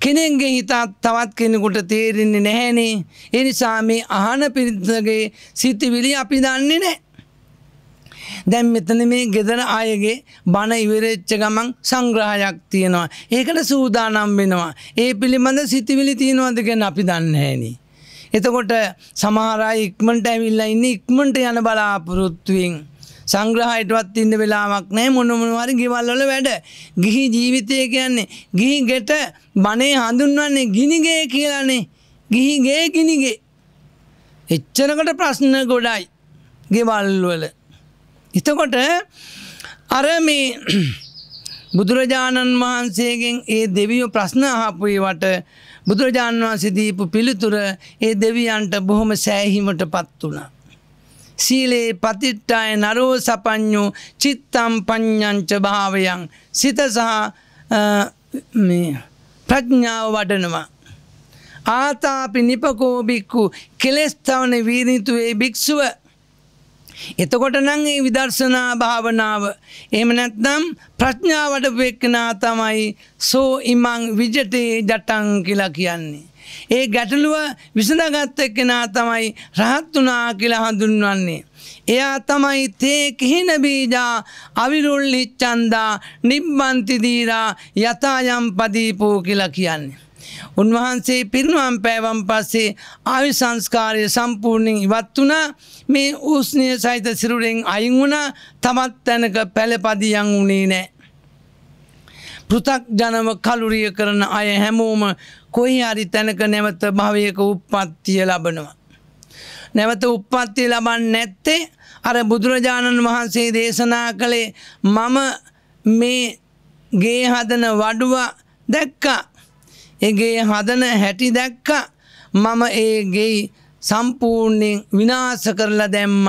කෙනෙන්ගේ හිතත් තවත් කෙනෙකුට තේරෙන්නේ නැහැනේ. එනිසා මේ අහන පිරිසගේ සිතිවිලි අපි දන්නේ නෑ. දැන් මෙතන මේ ගෙදර අයගේ බණ ඉවරච්ච ගමන් සංග්‍රහයක් තියෙනවා. ඒකට සූදානම් වෙනවා. ඒ පිළිබඳ සිතිවිලි තියෙනවදගෙන අපි දන්නහැනි. එතකොට සමහරයි ඉක්මට ඇවිල්ලා ඉන්න ඉක්මට යන බලාපොරොත්තුවෙන්. සංග්‍රහයටවත් ඉන්න වෙලාවක් නෑ මොනමනවාරි ගෙවල්ලොල වැඩ ගිහි ජීවිතය කියන්නේ ගිහි ගෙට බනේ හඳුන්වන්නේ ගිනිගේ කියලනේ ගිහිගේ ගිනිගේ එච්චනකට ප්‍රශ්න ගොඩයි ගෙවල්වල එතකොට අර මේ බුදුරජාණන් වහන්සේගෙන් ඒ දෙවියෝ ප්‍රශ්න හාපුේවට බුදුරජාණන් වහන්සේ දීපු පිළිතුර ඒ දෙවියන්ට බොහොම සෑහීමට පත් වුණා. සීලේ පතිට්ටාය නරෝ සපඥු චිත්තම් පඤ්ඥංච භාවයන් සිත සහ ප්‍රඥාව වඩනවා. ආතාපි නිපකෝබික්කු කෙලෙස්ථාවන වීරිතුවේ භික්ෂුව එතකොට නං ඒ විදර්ශනා භාවනාව එම නැත්නම් ප්‍රඥාවට පෙක්නා තමයි සෝ ඉමං විජටේ ජටන් කියලා කියන්නේ. ඒ ගැටලුව විසඳගත්ත එක්කෙනා තමයි රහත්තුනා කියලා හඳුන්වන්නේ. එයා තමයි තේ කිහින බීජා අවිරුල් නිච්චන්දා නිබ්බන්තිදීරා යතායම් පදීපෝ කියලා කියන්නේ. උන්වහන්සේ පිරිනුවම් පෑවම් පස්සේ ආයු සංස්කාරය සම්පූර්ණයෙන් ඉවත් වුණ මේ ඌස්නය සහිත සිරුරෙන් අයින් වුණ තමත් තැනක පැලපදියන් වුණේ නෑ. පෘතක් ජනව කලුරිය කරන අය හැමෝම කොයි හරි තැනක නැවත භවයක උප්පත්තිය ලබනවා. නැවත උප්පත්තිය ලබන්න නැත්තේ අර බුදුරජාණන් වහන්සේ දේශනා කළේ මම මේ ගේ හදන වඩුව දැක්කා ඒගේ හදන හැටි දැක්ක මම ඒගේ සම්පූර්ණයෙන් විනාස කරලා දැම්ම.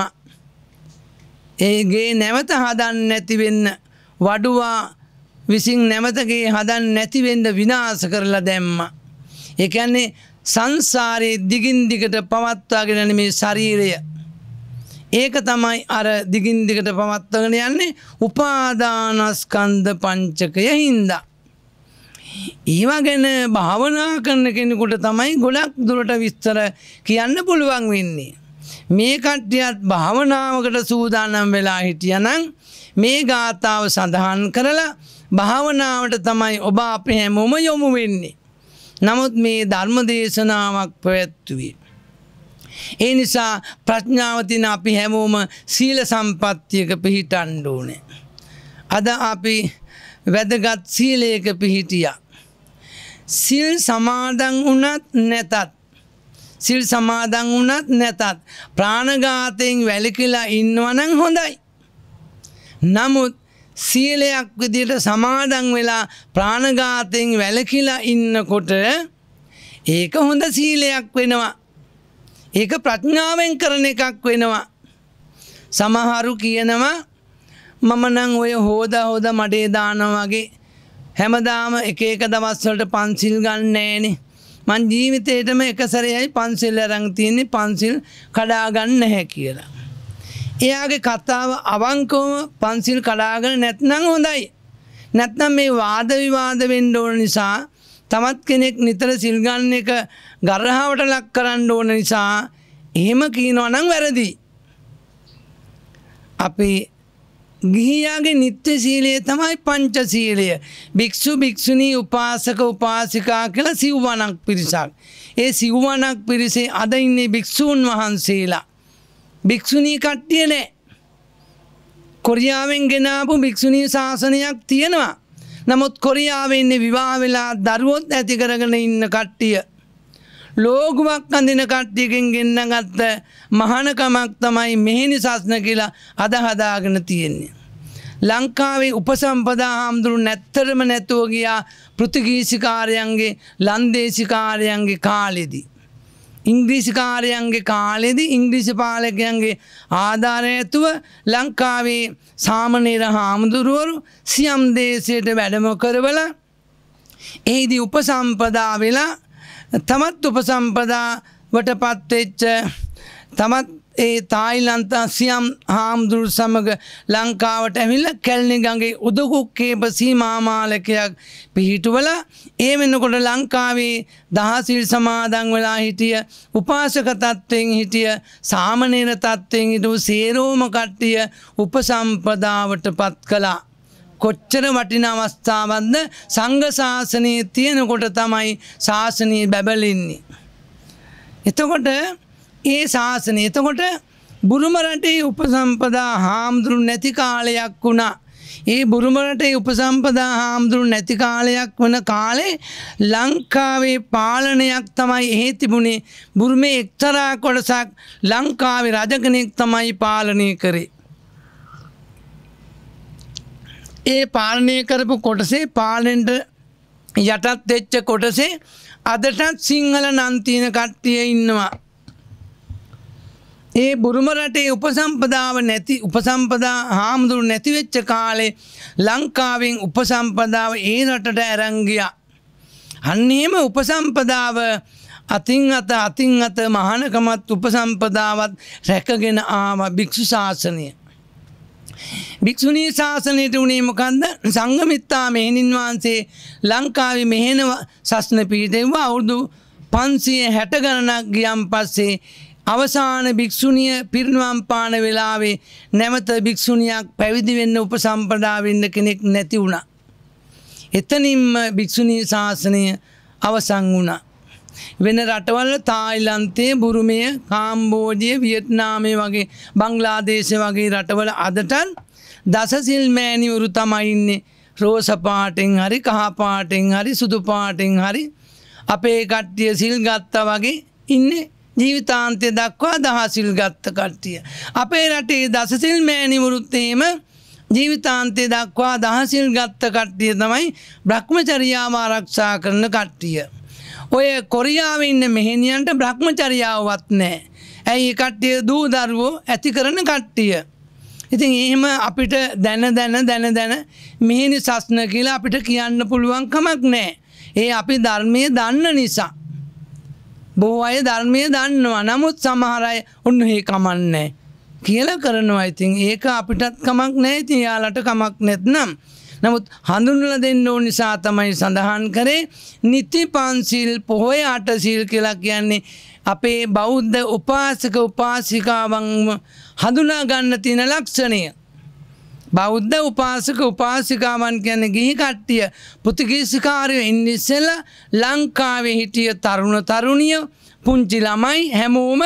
ඒගේ නැවත හදන්න නැතිවෙන්න වඩුවා විසින් නැමතගේ හදන් නැතිවෙන්ඩ විනාස කරලා දැම්ම. එකන්නේ සංසාරයේ දිගින්දිකට පවත්වාගෙනන මේ ශරීරය. ඒක තමයි අර දිගින්දිකට පවත්වගෙන යන්නේ උපාදානස්කන්ද පංචකය හින්දා. ඒවා ගැන භාවනා කරන කෙනෙකුට තමයි ගොඩක් දුරට විස්තර කියන්න පුළුවන් වෙන්නේ. මේ කට්ටියත් භාවනාවකට සූදානම් වෙලා හිටියනං මේ ගාථාව සඳහන් කරලා භාවනාවට තමයි ඔබ අප හැමෝම යොමු වෙන්නේ. නමුත් මේ ධර්ම දේශනාවක් පැවැත්තුවේ. ඒ නිසා ප්‍රඥාවතින අපි හැමෝම සීල සම්පත්තියක පිහිටන්ඩෝනේ. අද අපි වැදගත් සීලයක පිහිටියා. සිල් සමාදන් වනත් නැතත් සිල් සමාදන් වනත් නැතත් ප්‍රාණඝාතයෙන් වැලිකිලා ඉන්නවනං හොඳයි. නමුත් සියලයක් විදිට සමාදන් වෙලා ප්‍රාණඝාතයෙන් වැලකිලා ඉන්නකොට ඒක හොඳ සීලයක් වෙනවා. ඒක ප්‍රඥාවෙන් කරන එකක් වෙනවා. සමහරු කියනවා මමනං ඔය හෝද හෝද මඩේ දාන වගේ හැමදාම එක එක දවස්වලට පන්සිල් ගන්නෑනේ මං ජීවිතයටම එකසරයයි පන්සිල් ඇරංතියන්නේ පන්සිල් කඩාගන්න නැහැ කියලා. එයාගේ කතාව අවංකෝම පන්සිල් කඩාගෙන නැත්නං හොඳයි. නැත්නම් මේ වාදවිවාද වෙන්ඩ ඕන නිසා තමත් කෙනෙක් නිතර සිල්ගන්න එක ගරහාවට ලක් කරන්න ඕන නිසා එහෙම කියීනවනං වැරදි. අපි ගිහියාගේ නිත්‍ය සීලයේ තමයි පංච සීලය භික්‍ෂු භික්‍ෂුණී උපාසක උපාසිකා කළ සිව්වනක් පිරිසක්. ඒ සිව්වනක් පිරිසේ අද ඉන්නේ භික්‍ෂූන් වහන්සේලා. භික්‍ෂුණී කට්ටිය නෑ. කොරියාවෙන් ගෙනාපු භික්‍ෂුණී ශාසනයක් තියෙනවා. නමුත් කොරියාවෙන්නේ විවාවෙලා දරුවොත් ඇති කරගෙන ඉන්න කට්ටිය. ලෝගුවක් අඳින කට්ටියකින් ගෙන්න ගත්ත මහනකමක් තමයි මෙහිනි සස්න කියලා අදහදාගෙන තියෙන්නේ. ලංකාවේ උපසම්පදා හාමුදුරු නැත්තරම නැතුවගයා පෘතිගීසිකාරයන්ගේ ලන්දේශිකාරයන්ගේ කාලෙදී. ඉංග්‍රීසිකාරයන්ගේ කාලෙදි ඉංග්‍රීසි පාලකයන්ගේ ආධාරයඇතුව ලංකාවේ සාමනේර හාමුදුරුවරු සියම් දේශයට වැඩම කරවල එහිදි උපසම්පදා වෙලා තමත් උපසම්පදාවට පත්වෙච්ච තමත් ඒ තායිලන්තා සියම් හාමුදුරු සමඟ ලංකාවට ඇමිල්ල කැල්නිගගේ උදකුක්කේප සීමමාමාලකයක් පිහිටුවල ඒ වෙන්නකොට ලංකාවේ දහසිල් සමාදං වෙලා හිටිය උපාසකතත්වයෙන් හිටිය සාමනේර තත්වයෙන් හිටු සේරෝම කට්ටිය උපසම්පදාවට පත් කලා. කොච්චර වටිනවස්ථාවත්ද සංඝ ශාසනය තියෙනකොට තමයි ශාසනී බැබලින්නේ. එතකොට ඒ ශාසනය එතකොට බුරුමරටේ උපසම්පදා හාමුදුරු නැති කාලයක් වුණා. ඒ බුරුමරටේ උපසම්පදා හාමුදුරු නැති කාලයක් වන කාලේ ලංකාවේ පාලනයක් තමයි එහෙ තිබුණේ බුරුමේ එක්තරා කොටසක් ලංකාවේ රජකනෙක් තමයි පාලනය කරේ. ඒ පාලනය කරපු කොටසේ පාලෙන්ට යටත් එච්ච කොටසේ අදටත් සිංහල නන්තියන කට්ටිය ඉන්නවා. ඒ බුරුම රටේ උපසම්පදාව නැති උපසම්පදා හාමුදුරු නැතිවෙච්ච කාලේ ලංකාවෙන් උපසම්පදාව ඒ රටට ඇරංගිය. අන්නේම උපසම්පදාව අතින් අත අතින් අත මහනකමත් උපසම්පදාවත් රැකගෙන ආම භික්‍ෂු ශාසනය. භික්‍ෂුණී ශාසනයට වනේ මොකන්ද සංගමිත්තා මෙහෙණින් වහන්සේ ලංකාවේ මෙහෙනව සස්න පිහිටෙවා අවුරුදු පන්සිය හැට ගණනක් ගියම් පස්සේ අවසාන භික්‍ෂුණිය පිරිනුවම්පාන වෙලාවේ නැමත භික්‍ෂුණියක් පැවිදිවෙන්න උපසම්පඩාවෙන්න කෙනෙක් නැති වුණා. එතනින්ම භික්‍ෂුණී ශාසනය අවසං වුණා. වෙන රටවල්ල තායිලන්තය බුරුමය කාම්බෝජය වියට්නාමය වගේ බංගලාදේශ වගේ රටවල අදටන් දසසිල් මෑනිවරු තමයින්නේ රෝස පාටෙන් හරි කහපාටෙන් හරි සුදු පාටෙන් හරි අපේ කට්ටිය සිල් ගත්තා වගේ ඉන්නේ ජීවිතාන්තය දක්වා දහසිල් ගත්ත කට්ටිය. අපේ රටේ දසසිල් මෑනිවුරුත්තේම ජීවිතාන්තය දක්වා දහසිල් ගත්ත කට්ටිය තමයි බ්‍රහ්මචරියාම ආරක්ෂා කරන කට්ටිය. ඔය කොරියාවන්න මෙහිනියන්ට බ්‍රහ්ම චරියාවත් නෑ. ඇයි කට්ටිය දූ දරුවෝ ඇති කරන කට්ටිය. ඉතින් එහෙම අපිට දැන දැන දැන දැන මෙහිනි සස්න කියලා අපිට කියන්න පුළුවන්කමක් නෑ. ඒ අපි ධර්මය දන්න නිසා. බෝ අය ධර්මය දන්නවා නමුත් සමහරයි ඔන්න හේ කමන්නේ. කියල කරනවා ඉතින් ඒක අපිටත් කමක් නෑ ඉතින් යාලට කමක් නැත්නම්. නමුත් හඳුන්ල දෙන්න ඕ නිසා තමයි සඳහන් කරේ නිති පන්සිල් පොහොය අටසිල් කියලා කියන්නේ අපේ බෞද්ධ උපාසක උපාසිකාවන්ම හඳුනාගන්න තියෙන ලක්ෂණය. බෞද්ධ උපාසක උපාසිකාවන් ගැන ගිහි කට්ටිය පුතිගේසිකාරය ඉන්නිස්සෙල ලංකාවේ හිටිය තරුණ තරුණිය පුංචි ළමයි හැමෝම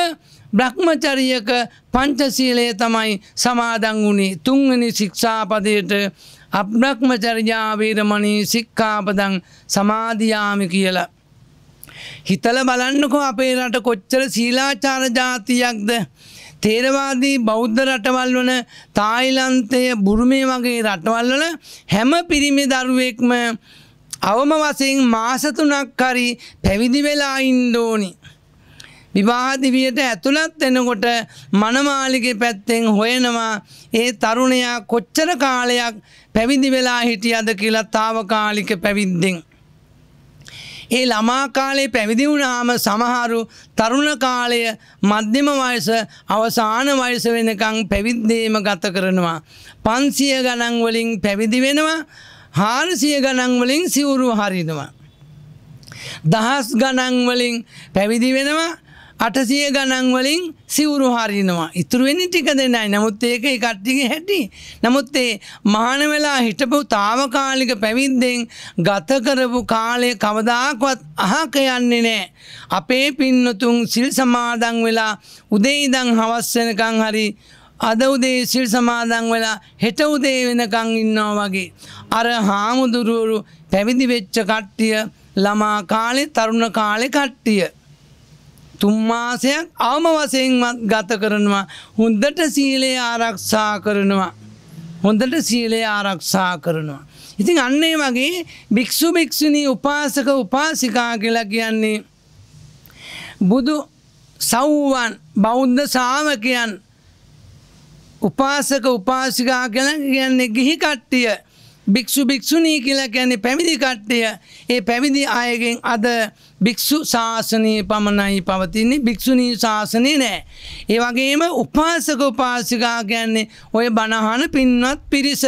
බ්‍රහ්මචරියක පංචසීලය තමයි සමාදන් වුණේ තුන්වනි ශික්ෂාපදයට අප්‍රක්මචරජාවීරමනී සික්කාපදං සමාධයාමි කියලා. හිතල බලන්නකෝ අපේ රට කොච්චර සීලාචාර ජාතියක්ද. තේරවාදී බෞද්ධ රටවල් වන තායිලන්තය බුරුමේ වගේ රටවල් වන හැම පිරිමි දරුවෙක්ම අවම වසයෙන් මාසතුනක් කරි පැවිදි වෙලා ඉන්දෝනිි. විවාහදිවියට ඇතුළත් එනකොට මනමාලිගේ පැත්තෙන් හොයනවා ඒ තරුණයා කොච්චර කාලයක් පැවිදි වෙලා හිටියද කියලා තාවකාලික පැවිද්දෙන්. ඒ ළමාකාලේ පැවිදි වුණාම සමහරු තරුණ කාලය මධ්‍යම වයස අවසාන වයස වෙනකං පැවිද්දේම ගත කරනවා. පන්සිය ගණන්වලින් පැවිදි වෙනවා හාරසිය ගණන්වලින් සිවුරු හරිනවා. දහස් ගණන්වලින් පැවිදි වෙනවා අටසිය ගණන්වලින් සිවුරු හරිනවා ඉතුරුවෙනි ටික දෙනයි නමුත් ඒක කට්ටිගේ හැටි නමුත් ඒ මහනවෙලා හිටපු තාවකාලික පැවිද්දෙන් ගතකරපු කාලය කවදාකවත් අහක යන්නේ නෑ අපේ පින්නතුන් සිල් සමාදන් වෙලා උදේඉදං හවස්සෙනකං හරි අද උදේ සිල් සමාදන් වෙලා හෙට උදේ වෙනකං ඉන්නවා වගේ අර හාමුදුරුවරු පැවිදි වෙච්ච කට්ටිය ළමා කාලෙ තරුණ කාලෙ කට්ටිය තුම්මාසයක් අවම වසයෙන්මත් ගත කරනවා හොන්දට සීලේ ආරක්ෂා කරනවා. හොඳට සීලේ ආරක්ෂා කරනවා. ඉතින් අන්නේ වගේ භික්‍ෂු භික්‍ෂුණී උපාසක උපාසිකා කියලා කියන්නේ බුදු සව්වන් බෞද්ධ සාමකයන් උපාසක උපාසිකා කළ කියන්නේ ගිහි කට්ටිය භික්‍ෂු භික්‍ෂුණී කියලා කියන්නේ පැවිදි කට්ටය ඒ පැවිදි අයගෙන් අද භික්‍ෂු ශාසනයේ පමණයි පවතින්නේ භික්‍ෂුණී ශාසනය නෑ. ඒ වගේම උපාසක උපාසිකා ගැන්නේ ඔය බණහන පින්වත් පිරිස.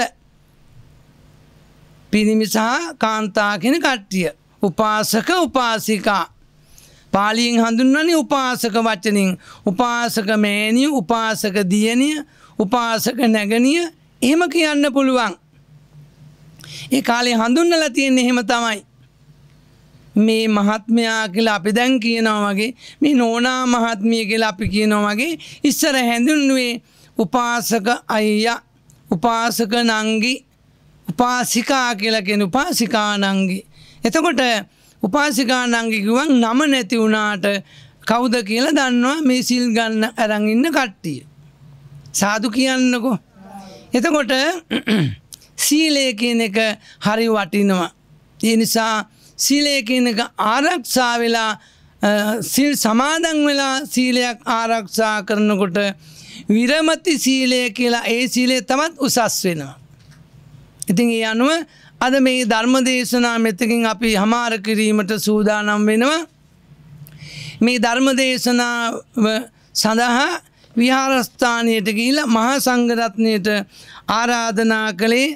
පිරිමිසා කාන්තාකෙන කට්ටිය. උපාසක උපාසිකා. පාලියෙන් හඳුන්වනි උපාසක වචනින් උපාසක මෑනිය උපාසක දියනිය උපාසක නැගනිය එහෙම කියන්න පුළුවන්. ඒ කාලේ හඳුන්නල තියෙන්නේ හෙම තමයි. මේ මහත්මයා කියලා අපි දැන් කියනවා වගේ මේ නෝනා මහත්මිය කියලා අපි කියනවා වගේ ඉස්සර හැඳුන්ුවේ උපාසක අයියා උපාසක නංගි උපාසිකා කියලා කියන උපාසිකා නංගි. එතකොට උපාසිකා නංගි කිව්වන් නම නැති වුණාට කවුද කියලා දන්නවා මේ සිල් ගන්න අරන් ඉන්න කට්ටිය. සාදු කියන්නකෝ. එතකොට සීලය කියන එක හරි වටිනවා. ඒ නිසා සීලය කියන එක ආරක්ෂා වෙලා සිල් සමාදන් වෙලා සීලයක් ආරක්ෂා කරනකොට විරමති සීලය කියලා ඒ සීලය තමත් උසස් වෙනවා. ඉතින් ඒ අනුව අද මේ ධර්ම දේශනා මෙතකින් අපි හමාර කිරීමට සූදානම් වෙනවා. මේ ධර්ම දේශනාව සඳහා විහාරස්ථානයට ගිහිලා මහා සංඝරත්නයට ආරාධනා කළේ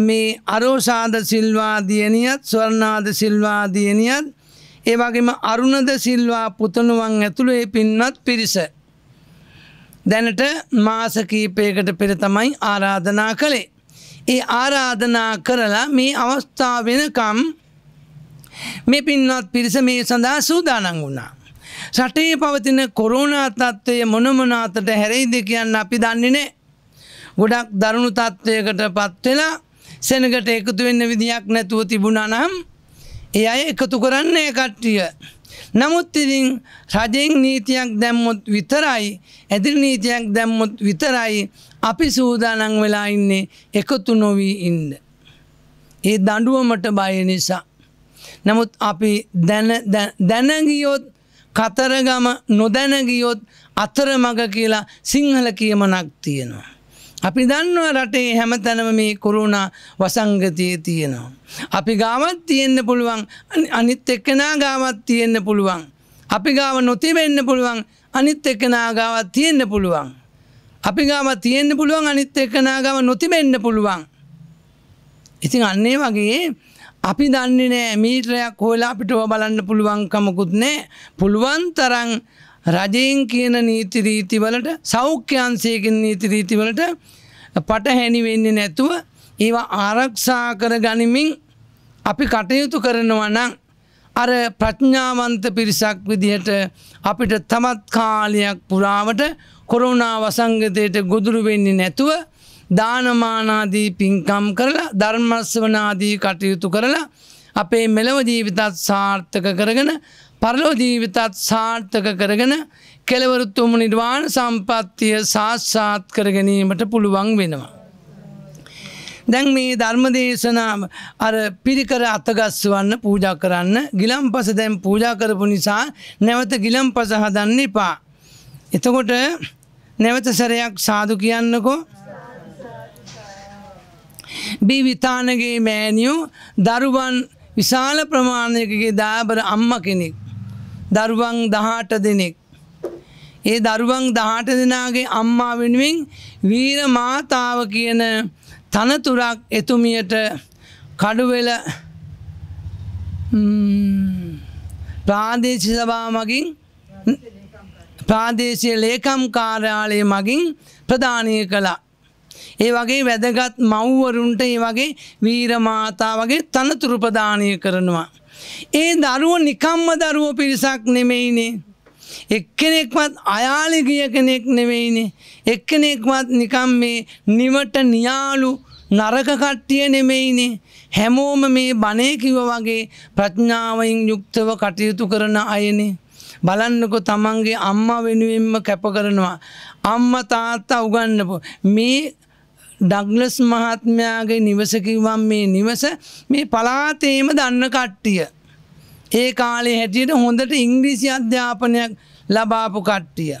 මේ අරෝසාද සිල්වාදියනියත් ස්වර්ණාද සිල්වාදියනියත් ඒවගේම අරුණද සිල්වා පුතනුවන් ඇතුළු ඒ පින්නත් පිරිස. දැනට මාසකීපයකට පෙර තමයි ආරාධනා කළේ. ඒ ආරාධනා කරලා මේ අවස්ථාව වෙනකම් මේ පින්වත් පිරිස මේ සඳහා සූදානන් වුණා. සටේ පවතින කොරුණා තත්ත්වය මොනමනාතට හැරෙයිද කියන්න අපි දන්නේ නෑ. ගොඩක් දරුණු තත්ත්වයකට පත්වෙලා සෙනකට එකතු වෙන්න විදිහක් නැතුව තිබුණනම් ඒ අය එකතු කරන්නේ කට්ටිය. නමුත් ඉතින් රජෙන් නීතියක් දැම්මොත් විතරයි ඇදිරි නීතියක් දැම්මොත් විතරයි අපි සූදානං වෙලා ඉන්නේ එකතු නොවී ඉන්න. ඒ දඩුවමට බය නිසා. නමුත් අපි දැනගියොත් කතරගම නොදැනගියොත් අතරමග කියලා සිංහල කියමනක් තියෙනවා. අපි දන්නවා රටේ හැම තැනම මේ කොරුණා වසංගතිය තියෙනවා. අපි ගාමත් තියෙන්න්න පුළුවන් අනිත් එක්කනා ගාමත් තියෙන්න්න පුළුවන්. අපි ගාව නොතිබෙන්න්න පුළුවන් අනිත් එක්කනා ගාවත් තියෙන්න්න පුළුවන්. අපි ගාම තියෙන්න්න පුළුවන් අනිත් එක්කනා ගාව නොතිබෙන්න්න පුළුවන්. ඉතින් අන්නේ වගේ අපි දන්නේ නෑ මීටරයක් හෝලා අපිටව බලන්න පුළුවන්කමකුත් නෑ පුළුවන් තරන් රජයෙන් කියන නීතිරීතිවලට සෞඛ්‍යන්සයකින් නීතිරීතිවලට පටහැනිවෙන්න නැතුව ඒවා ආරක්ෂා කර ගනිමින් අපි කටයුතු කරනවනං අර ප්‍රඥාවන්ත පිරිසක් විදිහට අපිට තමත් කාලයක් පුරාවට කොරුණා වසංගතයට ගොදුරු වෙන්නේ නැතුව දානමානාදී පින්කම් කරලා ධර්මස්වනාදී කටයුතු කරලා අපේ මෙලව ජීවිතත් සාර්ථක කරගෙන පරලෝ ජීවිතත් සාර්ථක කරගෙන කෙලවරුත්තුම නිර්වාණ සම්පත්තිය සාස්සාත් කරගැනීමට පුළුවන් වෙනවා. දැන් මේ ධර්ම දේශනාව අර පිරිකර අතගස්වන්න පූජා කරන්න ගිලම් පස දැම් පූජා කරපු නිසා නැවත ගිලම් පස හදන්න එපා. එතකොට නැවත සැරයක් සාදු කියන්නකෝ. බිවිතානගේ මෑනියු දරුවන් විශාල ප්‍රමාණයකගේ දාබර අම්ම කෙනෙක්. දරුවන් දහට දෙනෙක්. ඒ දරුවන් දහට දෙනාගේ අම්මා වෙනුවෙන් වීර මාතාව කියන තනතුරක් එතුමියට කඩුවෙල ප්‍රාදේශ සභා මගින් ප්‍රාදේශය ලේකම් කාර්යාලය මගින් ප්‍රධානය කළා. ඒ වගේ වැදගත් මව්වරුන්ට ඒ වගේ වීරමාතා වගේ තනතුරුපදානය කරනවා. ඒ දරුව නිකම්ම දරුව පිරිසක් නෙමෙයිනේ. එක්කෙනෙක්වත් අයාලි ගිය කෙනෙක් නෙවෙයිනේ. එක්කෙනෙක්වත් නිකම් මේ නිවට නියාලු නරක කට්ටිය නෙමෙයිනේ. හැමෝම මේ බණේ කිව වගේ ප්‍රඥාවයින් යුක්තව කටයුතු කරන අයනේ. බලන්නකො තමන්ගේ අම්මා වෙනුවෙන්ම කැප කරනවා. අම්ම තාත්තා උගන්නපු. මේ ඩග්ලස් මහත්මයාගේ නිවසකිවම් මේ නිවස මේ පලාතේම දන්න කට්ටිය. ඒ කාලේ හැටියට හොඳට ඉංග්‍රීසි අධ්‍යාපනයක් ලබාපු කට්ටිය.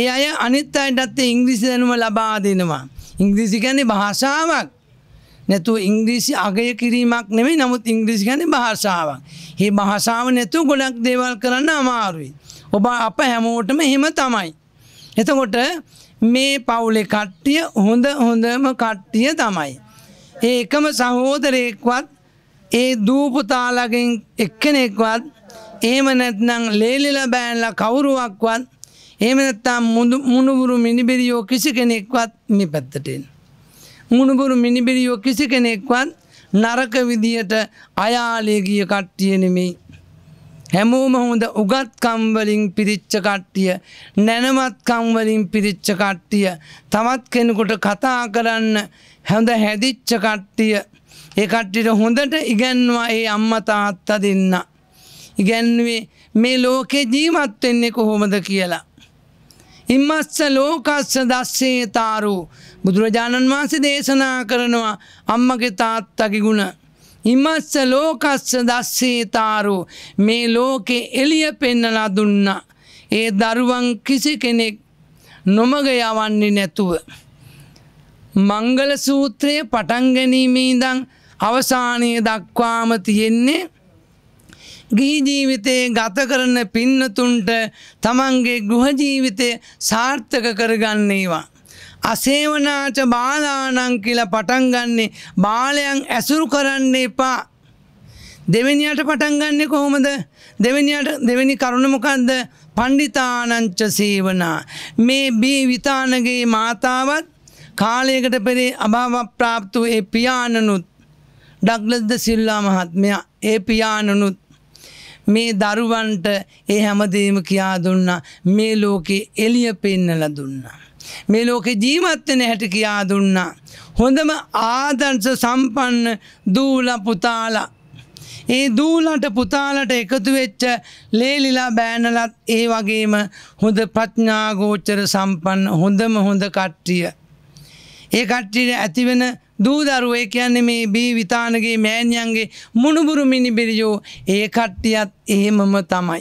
ඒ අය අනිත් අයටත් ඉංග්‍රීසි දැනුම ලබා දෙනවා. ඉංග්‍රීසි ගැන භාෂාවක් නැතු ඉංග්‍රීසි අගය කිරීමක් නෙමේ නමුත් ඉංග්‍රීසි ගැන භාෂාවක්. ඒ භාෂාව නැතු ගොඩක් දේවල් කරන්න අමාරුයි. ඔබ අප හැමෝටම හෙම තමයි. එතකොට මේ පවුලෙ කට්ටිය හොඳ හොඳම කට්ටිය තමයි. ඒ එකම සහෝදරයෙක්වත් ඒ දූපතාලගෙන් එක්කෙනෙක්වත් ඒම නැත්නම් ලේලිල බෑන්ල කවුරුවක්වත් ඒමනත්තම් මුණුබුරු මිනිබිරියෝ කිසි කෙනෙක්වත් මේ පැත්තටෙන්. මුණුබුරු මිනිබිරියෝ කිසි කෙනෙක්වත් නරක විදියට අයාලේගිය කට්ටියනෙමේ හැමෝම හොඳ උගත්කම්වලින් පිරිච්ච කට්ටිය නැනමත්කම්වලින් පිරිච්ච කට්ටිය තවත් කෙනෙකුට කතා කරන්න හැඳ හැදිච්ච කට්ටිය ඒ කට්ටිට හොඳට ඉගැන්වා ඒ අම්ම තාත්තා දෙන්න. ඉගැන්වේ මේ ලෝකේ ජීවත්වෙන්නේ කොහොමද කියලා. ඉම්මස්ස ලෝකස්ස දස්සේ තාරු බුදුරජාණන් වහන්සේ දේශනා කරනවා අම්මගේ තාත්තකි ගුණ ඉමස්ස ලෝකස්ස දස්සේතාරු මේ ලෝකෙ එළිය පෙන්නලා දුන්න. ඒ දරුවන් කිසි කෙනෙක් නොමග යවන්නේ නැතුව. මංගල සූත්‍රය පටන්ගැනීමීදං අවසානය දක්වාම තියෙන්නේ ගිහිජීවිතයේ ගත කරන පින්නතුන්ට තමන්ගේ ගෘහජීවිතය සාර්ථක කරගන්නේවා. අසේවනාච බාලානං කියලා පටන්ගන්නේ බාලයන් ඇසුරු කරන්න එපා. දෙවැනියට පටන්ගන්නේ කොහොමද දෙවැනියට දෙවැනි කරුණමකන්ද පණ්ඩිතානංච සේවනා. මේ බී විතානගේ මාතාවත් කාලයකට පෙරේ අභාව ප්‍රාප්තු ඒ පියානනුත් ඩක්ලද්ද සිල්ලා මහත්මයා ඒ පියානනුත් මේ දරුවන්ට ඒ හැමදේම කියා දුන්න මේ ලෝකෙ එලිය පෙන්නල දුන්නා. මේ ලෝක ජීවත්වන හැට කියා දුන්නා. හොඳම ආදංස සම්පන්න දූල පුතාලා. ඒ දූලට පුතාලට එකතුවෙච්ච ලේලිලා බෑනලත් ඒ වගේම හොඳ ප්‍රඥාගෝච්චර සම්පන්න හොඳම හොඳ කට්ටිය. ඒ කට්ටියට ඇතිවෙන දූදරුවේ කියන්නේ මේ බී විතානගේ මෑන්යන්ගේ මුණුබුරු මිනිබිරියෝ ඒ කට්ටියත් එහෙමම තමයි.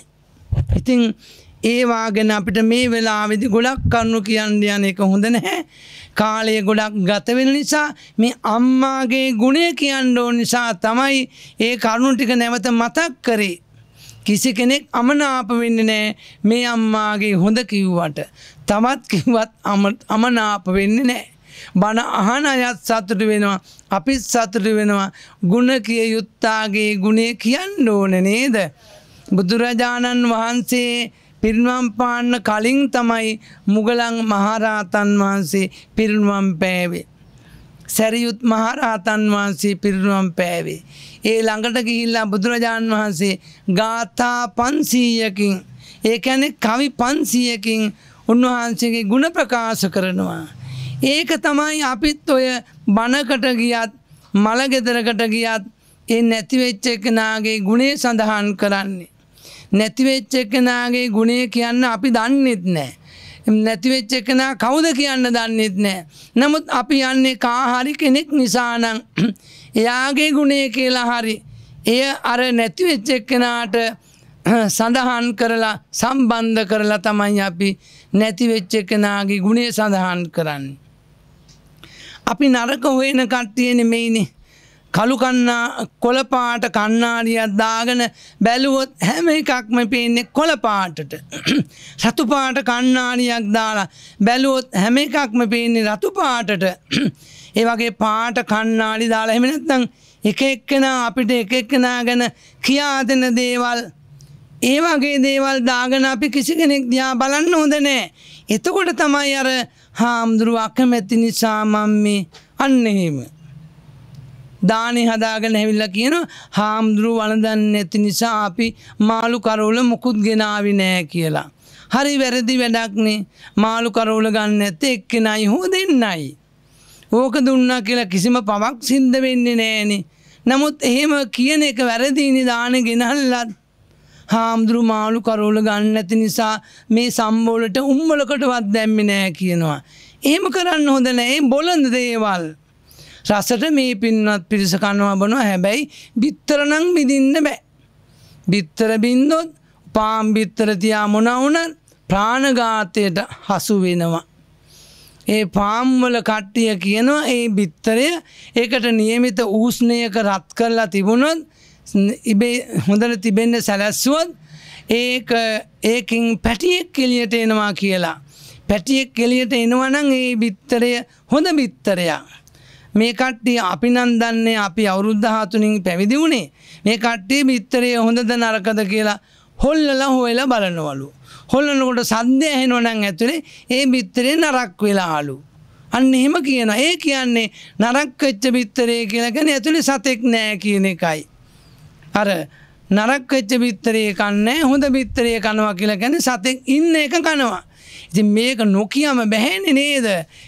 ඉතිං ඒවාගෙන අපිට මේ වෙලාවිදි ගොඩක් කරුණු කියන්න යන එක හොඳ නැහැ කාලය ගොඩක් ගතවෙන නිසා මේ අම්මාගේ ගුණය කියන්නඩෝ නිසා තමයි ඒ කරුණු ටික නැවත මතක් කරේ කිසි කෙනෙක් අමනාප වෙන්න නෑ මේ අම්මාගේ හොඳ කිව්වට තමත් කිවත් අමනාප වෙන්න නෑ බණ අහන අයත් සතුට වෙනවා අපිත් සතුට වෙනවා ගුණ කිය යුත්තාගේ ගුණේ කියන්න ඕන නේද බුදුරජාණන් වහන්සේ පිරිනුවම් පාන්න කලින් තමයි මුගලන් මහරහතන් වහන්සේ පිරිනුවම් පෑවේ. සැරියුත් මහරහතන් වහන්සේ පිරිනුවම් පෑවේ. ඒ ළඟට ගිහිල්ලා බුදුරජාණන් වහන්සේ ගාථා පන්සීයකින් ඒ ඇනෙ කවි පන්සියකින් උන්වහන්සේගේ ගුණ ප්‍රකාශ කරනවා. ඒක තමයි අපිත් ඔය බණකට ගියත් මළගෙදරකට ගියත් ඒ නැතිවෙච්ච එකනාගේ ගුණේ සඳහන් කරන්නේ. නැතිවෙච්ච එකනාගේ ගුණය කියන්න අපි දන්නෙත් නෑ. නැතිවෙච්ච එකනා කවුද කියන්න දන්නෙත් නෑ. නමුත් අපි යන්නේ කාහරි කෙනෙක් නිසානං එයාගේ ගුණේ කියලා හරි. එය අර නැතිවෙච්ච එක්කෙනාට සඳහන් කරලා සම්බන්ධ කරලා තමයි අපි නැතිවෙච්ච එකනාගේ ගුණේ සඳහන් කරන්න. අපි නරක හොයන කට්ටියන මෙයිනේ කළුකන්නා කොළපාට කන්නාඩියක් දාගෙන බැලුවොත් හැම එකක්ම පේන්නේ කොළපාටට. සතුපාට කන්නාඩියක් දාලා බැලුවොත් හැම එකක්ම පේන්නේ රතුපාටට. ඒ වගේ පාට කන්නාඩි දාලා එහෙම නැත්නම් එක එක්කෙනා අපිට එක එක්කෙනා ගැන කියා දෙන දේවල් ඒ වගේ දේවල් දාගෙන අපි කිසි කෙනෙක් දිහා බලන්න හොඳ නෑ. එතකොට තමයි අර හාමුදුරුව අකමැති නිසා මම මේ අන්න එහෙම. දානය හදාගෙන ඇවිල්ල කියන හාමුදුරු වනදන්න ඇති නිසා අපි මාළු කරවුල මුකුත් ගෙනාවි නෑ කියලා. හරි වැරදි වැඩක්නේ මාළු කරවුල ගන්න ඇත එක්කෙනයි හෝ දෙන්නයි. ඕක දුන්නා කියලා කිසිම පවක් සිද්ධ වෙන්නේ නෑනි. නමුත් එහෙම කියන එක වැරදිනි දාන ගෙනල්ලත් හාමුදුරු මාළු කරවුල ගන්න ඇති නිසා මේ සම්බෝලට උම්මලකටවත් දැම්මි නෑ කියනවා. එහෙම කරන්න හොඳ නෑ බොලඳ දේවල්. රසට මේ පින්වත් පිරිසකන්නවා බනවා හැබැයි බිත්තරනං බිඳින්න බෑ. බිත්තර බින්දොත් පාම්බිත්තර තියා මොනවුන ප්‍රාණඝාතයට හසු වෙනවා. ඒ පාම්වල කට්ටිය කියනවා ඒ බිත්තරය ඒකට නියමිත ඌස්නයක රත් කරලා තිබුණොත් ඉබේ හොඳට තිබෙන්න සැලැස්වුවත් ඒ ඒකින් පැටියෙක් කෙලියට එනවා කියලා. පැටියෙක් කෙලියට එනවනං ඒ බිත්තරය හොඳ බිත්තරයා. මේ කට්ටිය අපි නම් දන්නේ අපි අවුරුද්ධ හතුනින් පැවිදි වුණේ මේ කට්ටිය මිත්තරේ හොඳද නරකද කියලා හොල්ලලා හොයලා බලනවලු. හොල්ලනකොට සද්දය ඇහෙනවනම් ඇතුලේ ඒ මිත්තරේ නරක් වෙලාලු. අන්න එහෙම කියන. ඒ කියන්නේ නරක් වෙච්ච මිත්තරේ කියලා කියන්නේ ඇතුලේ සතෙක් නෑ කියන එකයි. අර නරක් වෙච්ච මිත්තරේ කන්නේ හොඳ මිත්තරේ කනවා කියලා කියන්නේ සතෙක් ඉන්න එක කනවා. ඉති මේක නොකියම බැහැනි නේද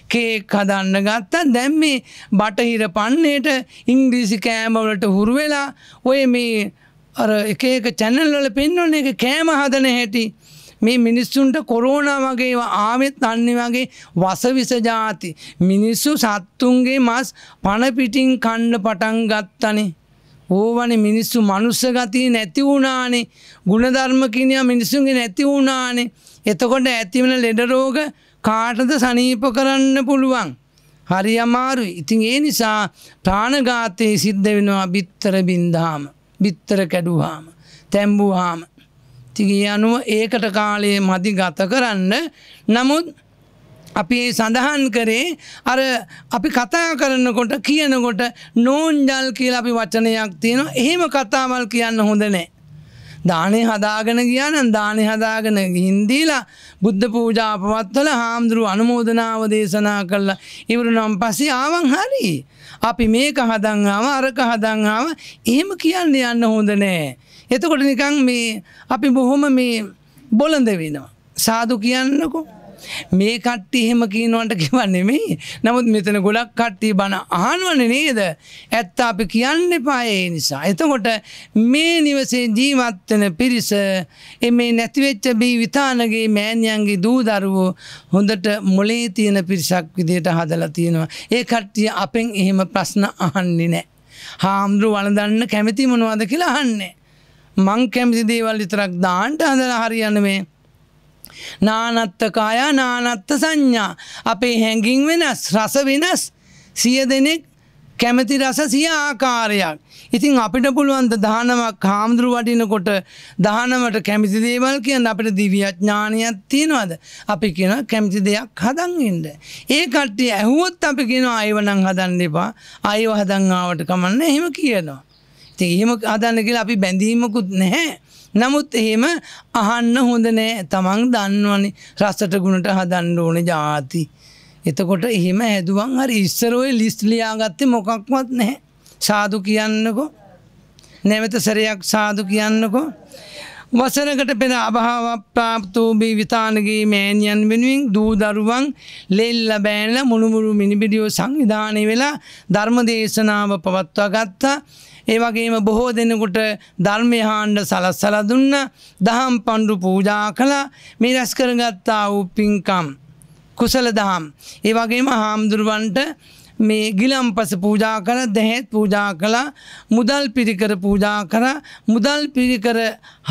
කේ කදන්න ගත්තා දැම්මේ බටහිර පන්නේට ඉංග්‍රීසි කෑමවලට හුරුවෙලා ඔය මේ අර එක එක චැනල්වල පෙන්වන එක කෑම හදන හැටි මේ මිනිස්සුන්ට කොරෝණ වගේ ආවෙත් අන්නේ වගේ වසවිස ජාති මිනිස්සු සත්තුන්ගේ මස් පණපිටින් කණ්ඩ පටන් ගත්තනේ ඕවනේ මිනිස්සු මනුස්ස ගතිය නැති වුණානේ ගුණධර්ම කිනියා මිනිස්සුන්ගේ නැති වුණානේ එතකොට ඇතිවන ලෙඩරෝග කාටද සනීප කරන්න පුළුවන්. හරි අමාරු ඉතින් ඒ නිසා ප්‍රාණගාතයේ සිද්ධ වෙනවා බිත්තර බින්දාම බිත්තර කැඩුහාම තැම්බුහාම තිගේ අනුව ඒකට කාලයේ මදි ගත කරන්න නමුත් අපි ඒ සඳහන් කරේ අර අපි කතා කරන්නකොට කියනකොට නෝන්ජල් කියලා අපි වචනයක් තියෙනවා එහෙම කතාවල් කියන්න හොඳ නෑ දානය හදාගෙන කියන්න දානය හදාගෙන හින්දීලා බුද්ධ පූජාපවත්වල හාමුදුරු අනුමෝදනාව දේශනා කල්ලා ඉවරු නම් පසි ආවන් හරි. අපි මේක හදංාව අරක හදංාව එහෙම කියන්න යන්න හොඳ නෑ. එතකොට නිකං මේ අපි බොහොම මේ බොලඳ වෙනවා. සාදු කියන්නකෝ. මේ කට්ටි එහෙම කියීනවන්ට කිවන්නෙමේ නමුත් මෙතන ගොඩක් කට්ටි බණ ආනුවන නේද ඇත්තා අපි කියන්න පායේ නිසා. එතකොට මේ නිවසේ ජීවත්වන පිරිස එමේ නැතිවෙච්ච බී විතානගේ මෑන්යන්ගේ දූදරුවෝ හොඳට මොලේ තියෙන පිරිසක් විදියට හදලා තියෙනවා. ඒ කට්ටිය අපෙන් එහෙම ප්‍රශ්න අහන්නෙ නෑ. හාමුදුරු වලදන්න කැමති මොනවාද කියලා අන්නේ. මං කැමති දේවල් විතරක් දාන්ට හදලා හරියන්න මේ නානත්තකායා නානත්ත සංඥා අපේ හැඟින් වෙනස් රස වෙනස් සිය දෙනෙක් කැමති රස සිය ආකාරයක්. ඉතින් අපිට පුළුවන්ද දහනමක් හාමුදුරු වටිනකොට දහනමට කැමිති දේවල් කියන්න අපිට දිවියඥානයක් තියෙනවද. අපි කියෙන කැමිති දෙයක් හදන්ඉට. ඒ කට්ටිය ඇහුවොත් අපි කියෙන අයවනං හදන්න එපා අයව හදංආවට කමන්න එහෙම කියනවා. ති එහෙම අදන්නකල අපි බැඳීමකුත් නැහැ. නමුත් එහෙම අහන්න හොඳනෑ තමන් දන්නවනි රස්සට ගුණට හදන්න ඕන ජාති. එතකොට එහෙම හැදුවන් හරි ඉස්සරෝය ලිස්ටලියාගත්තේ මොකක්වත් නැහැ සාදු කියන්නකෝ නැවත සරයක් සාදු කියන්නකෝ. වසනකට පෙර අභාව ප්‍රාප්තූබී විතානගේ මෑන්යන් වෙනුවෙන් දූදරුවන් ලෙල්ල බෑන්ල මුළුමුරු මිනිබිඩියෝ සංවිධානය වෙලා ධර්ම දේශනාව පවත්වා ගත්තා ඒවගේම බොහෝ දෙනකුට ධර්මය හාණ්ඩ සලස්සල දුන්න දහම් පණ්ඩු පූජා කළ මේ රැස් කරගත්තා වූ පින්කම් කුසල දහම්. ඒවගේම හාමුදුරුවන්ට මේ ගිලම්පස පූජා කර දැහෙත් පූජා කළා මුදල් පිරිකර පූජා කර මුදල් පිරිකර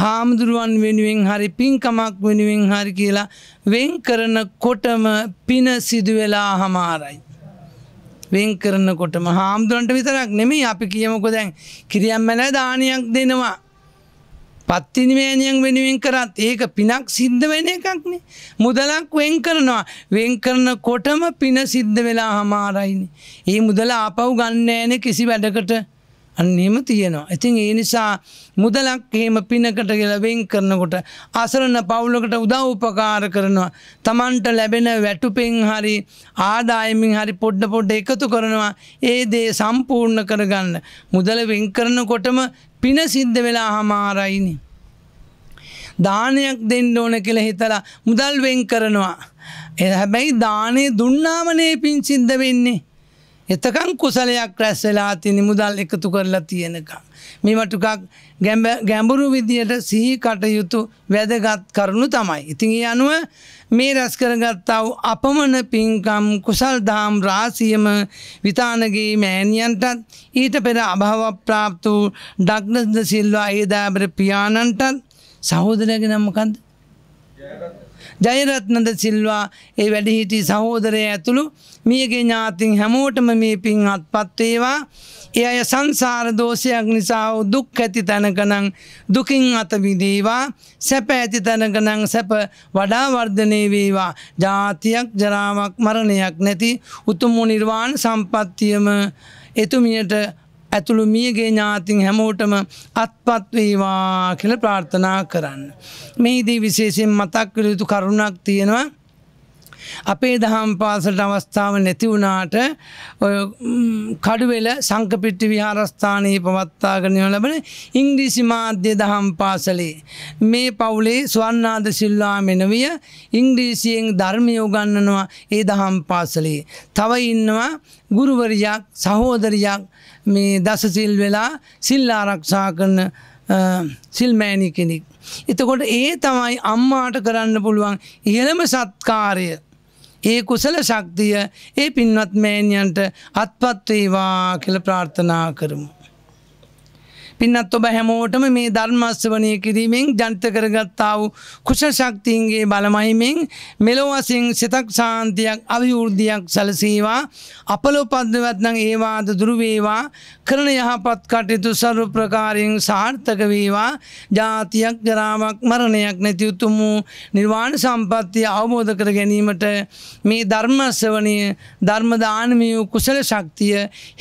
හාමුදුරුවන් වෙනුවෙන් හරි පින්කමක් වෙනුවෙන් හරි කියලා වෙන් කරන කොටම පින සිදුවෙලා හමාරයි. වෙන් කරනකොටම හාමුදුරන්ට විතරක් නෙමේ අපි කියමකො දැන් කිරියම්මැල දානයක් දෙනවා. පත්තිනිමේනියන් වෙනුවෙන් කරත් ඒක පිනක් සිද්ධ වෙන එකක්නේ මුදලක් වෙන් කරනවා වෙන් කරන කොටම පින සිද්ධ වෙලා හමාරයිනි. ඒ මුදල ආපව් ගන්නෑන කිසි වැඩකට අන්නේම තියෙනවා. ඉතින් ඒ නිසා මුදලක් එහෙම පිනකට ගෙලවෙන් කරනකොට අසරන පවුලකට උදව් උපකාර කරනවා. තමන්ට ලැබෙන වැටුපෙන් හරි ආදායමින් හරි පොඩ්ඩ පොඩ්ඩ එකතු කරනවා. ඒ දේ සම්පූර්ණ කරගන්න. මුදල වෙන් කරනකොටම පින සිද්ධ වෙලා හමාරයිනි. දානයක් දෙන්න ඕන කියලා හිතලා මුදල් වෙන් කරනවා. එ හැබැයි දානේ දුන්නාමනේ පින් සිද්ධ වෙන්නේ. එතකං කුසලයක් රැස් වෙලා තිනි මුදල් එකතු කරලා තියෙනකං. මෙමටුකක් ගැඹුරු විදියට සිහි කටයුතු වැදගත් කරුණු තමයි. ඉතින් අනුව මේ රැස් කරගත්තාව අපමන පින්කම් කුසල් දාම් රාසියම විතානගේ මෑණියන්ටත් ඊට පෙර අභාව ප්‍රාප්ත වූ ඩක්නස්ද සිල්වා ඒදාබර පියාණන්ටත් සහෝදරගෙන මොකන්ද? ජයගත් ජයරත්නද සිල්වා ඒ වැඩිහිටි සහෝදරය ඇතුළු මියගේ ඥාතින් හැමෝටම මේ පින් අත්පත්වේවා ඒ අය සංසාර දෝෂයක් නිසා දුක් ඇති තැනකනං දුකින් අතවිදීවා සැප ඇති තැනකනං සැප වඩාවර්ධනය වේවා ජාතියක් ජරාවක් මරණයක් නැති උතුමු නිර්වාණ සම්පත්තියම එතුමියට ඇතුළු මියගේ ඥාතින් හැමෝටම අත්පත්වේවා කියල ප්‍රාර්ථනා කරන්න. මෙහිදී විශේෂෙන් මතක්කළ යුතු කරුණක් තියෙනවා අපේ දහම් පාසට අවස්ථාව නැති වුණාට ඔය කඩුවෙල සංකපිට්ටි විහාරස්ථානයේ පවත්තාගනයෝ ලබන ඉංග්‍රීසි මාධ්‍ය දහම් පාසලේ මේ පවුලේ ස්වන්නාද සිල්වා මෙනවිය ඉංග්‍රීසියෙන් ධර්මය උගන්නනවා ඒ දහම් පාසලේ තව ඉන්නවා ගුරුවරයක් සහෝදරයක් මේ දස සිල් වෙලා සිල් ආරක්ෂා කරන සිල්මෑණි කෙනෙක්. එතකොට ඒ තමයි අම්මාට කරන්න පුළුවන් ඉහළම සත්කාරය. ඒ කුසල ශක්තිය ඒ පින්වත් මෑණියන්ට අත්පත්වේවා කළ ප්‍රාර්ථනා කරමු. පින්නත් ඔබ හැමෝටම මේ ධර්මස්වනය කිරීමෙන් ජන්ත කරගත්තාව කුෂ ශක්තින්ගේ බලමහිමෙන් මෙලොවසින් සිතක් සාන්තියක් අවිවෘද්ධියක් සැලසීවා අපලොපද්දවත්නං ඒවාද දුරුවේවා කරන යහපත් කටයුතු සරු ප්‍රකාරයෙන් සාර්ථක වේවා ජාතියක් ජරාවක් මරණයක් නැතියුතුම නිර්වාණ සම්පත්තිය අවබෝධ කර ගැනීමට මේ ධර්මස්වනය ධර්මදානමියූ කුසල ශක්තිය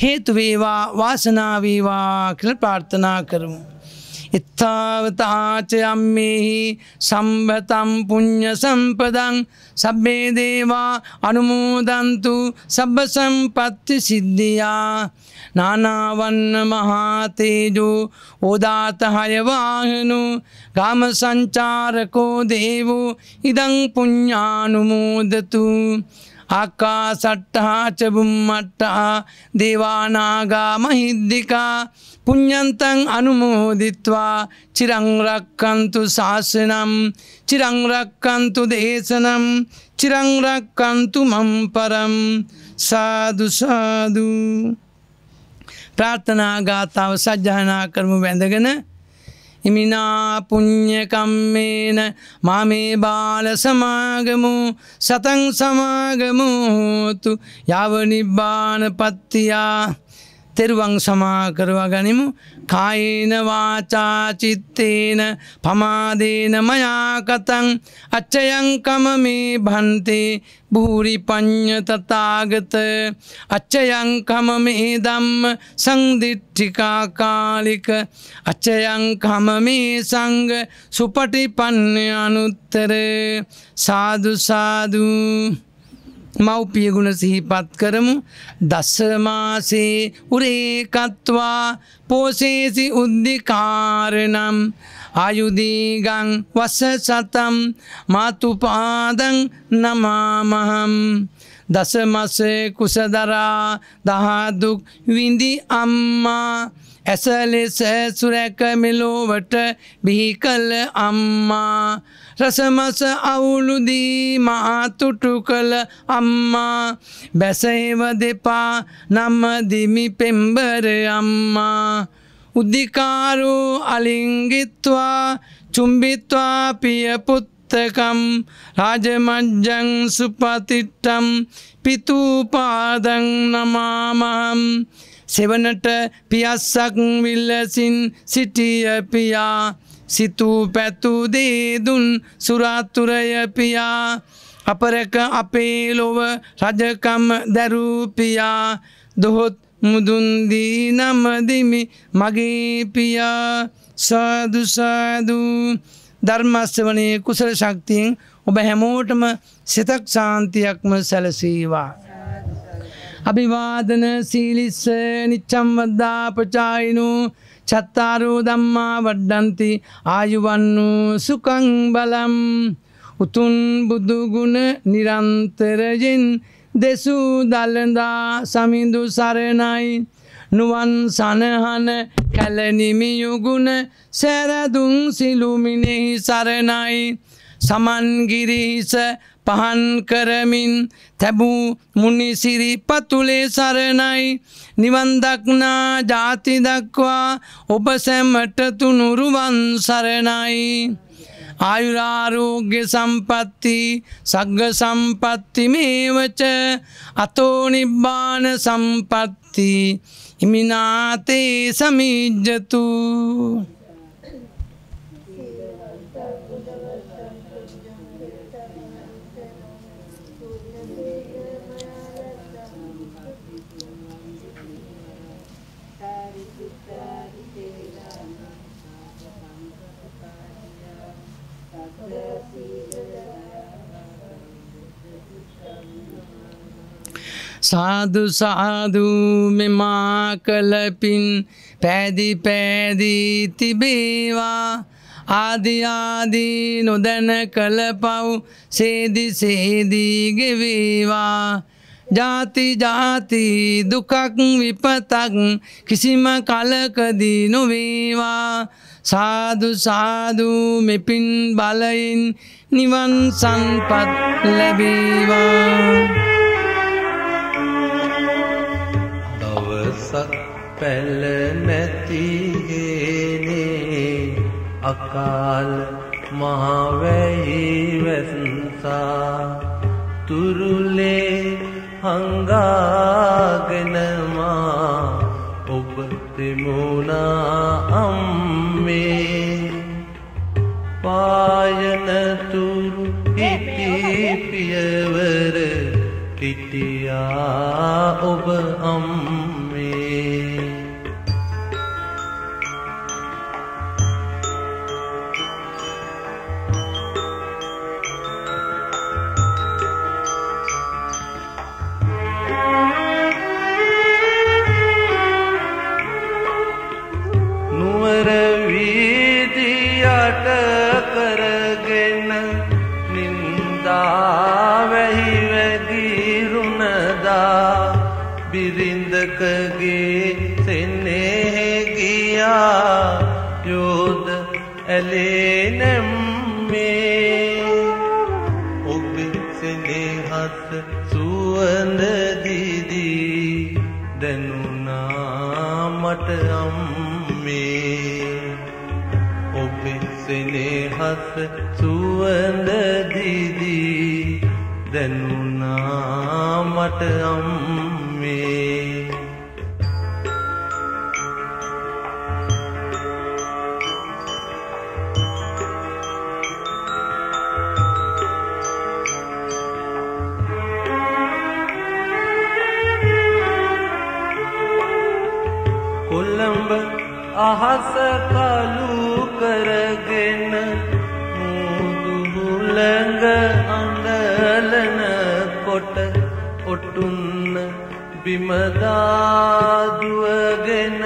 හේතුවේවා වාසනාවීවා කළ පාර්ථනා කල්පනා කරමු. ඉත්තාවතාච අම්මෙහි සම්බතම් පුං්ඥ සම්පදං සබ්බේදේවා අනුමෝදන්තු සබ්බ සම්පත්ති සිද්ධියා නානාවන්න මහාතේජු ඕදාතහයවාහනු ගාම සංචාරකෝ දේවූ ඉදං පුඤ්ඥානුමෝදතු ආකා සට්ටහාචබුම්මට්ටහා දේවානාගා මහිද්දිකා පුඤ්ඥන්තන් අනුමෝදිත්වා චිරංරක්කන්තු ශාසනම් චිරංරක්කන්තු දේශනම් චිරංරක්කන්තු මම්පරම් සාදුසාදුූ ප්‍රාර්ථනා ගාථාව සජ්ජානා කරමු බැඳගෙන ඉමිනා පුං්ඥකම්මේන මාමේ බාල සමාගමු සතන් සමාගමුතු යවනිබ්බාන පත්තියා තෙරුවන් සමාකරවා ගනිමු කායේන වාචාචිත්තේන පමාදේන මයාකතන් අච්චයංකම මේ භන්තේ භූරි ප්ඥ තතාගත අච්චයංකම මේ දම්ම සංදිට්ටිකා කාලික අච්චයංකම මේ සංග සුපටි පන්න අනුත්තර සාදුසාදුූ මව්පියගුණ සිහිපත් කරමු දස්සමාසේ උරේකත්වා පෝසේසි උද්ධිකාරනම් අයුදීගං වස සතම් මාතුපාදං නමාමහම් දසමසේ කුසදරා දහදුක් විඳි අම්මා ඇසලෙස සුරැකමිලෝවට බිහි කල්ල අම්මා රසමස අවුලුදී මාතුටු කළ අම්මා බැසේව දෙපා නම දිමි පෙම්බර අම්මා උද්ධිකාරු අලිංගිත්වා චුම්බිත්වා පියපුත්තකම් රාජමජ්ජං සුපතිට්ටම් පිතූපාදං නමාමහම් සෙවනට පියස්සක් විල්ලසින් සිටිය පියා සිතූ පැතුදේදුන් සුරාතුරයපියා අපරක අපේ ලොව රජකම් දැරූපියා දොහොත් මුදුන්දී නමදිමි මගේපියා සාදුසාදූ ධර්මස්ස වනේ කුසල ශක්තියෙන් ඔබ හැමෝටම සිතක් ශාන්තියක්ම සැලසීවා. අභිවාදන සීලිස්ස නිච්චම්වද්දා පචායිනු චත්තාරෝ දම්මා වඩ්ඩන්ති ආයුවන්නූ සුකං බලම් උතුන් බුදුගුණ නිරන්තරයෙන් දෙසූ දලදා සමිඳු සරණයි නුවන් සනහන කැලනිමියුගුණ සැරදුන් සිලුමිනෙහි සරණයි සමන්ගිරිහිස පහන් කරමින් තැබූ මුනිසිරි පතුලේ සරණයි නිවන්දක්නා ජාතිදක්වා ඔබ සැමටතු නුරුවන් සරණයි. ආයුරාරෝග්‍ය සම්පත්ති සග්ග සම්පත්තිමේවච අතෝනිබ්බාන සම්පත්ති ඉමිනාතේ සමීජ්ජතු සාදු සාදු මෙමා කලපින් පැදි පැදී තිබේවා ආදිආදී නොදැන කළ පව් සේදි සේදීගෙවේවා ජාති ජාති දුකක් විපතක් කිසිම කලකදී නොවේවා සාදු සාදු මෙපින් බලයින් නිවන් සංපත් ලැබේවා පැල නැතිගේනේ අකාල් මහවැයි වැසසා තුරුලේ හංගාගෙනමා ඔබ තෙමුණා අම්මේ පායනතුරු හිටි පියවර හිටියා ඔබ අම්මේ කළේ නැම්මේ ඔබ සෙනෙහස සුවඳ දිදී දැනුණා මට අම්මේ ඔබ සෙනෙහස සුවඳ දිදී දැනුණා මට අම්මේ පිමදාදුවගෙන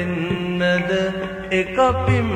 එන්නද එක පිම්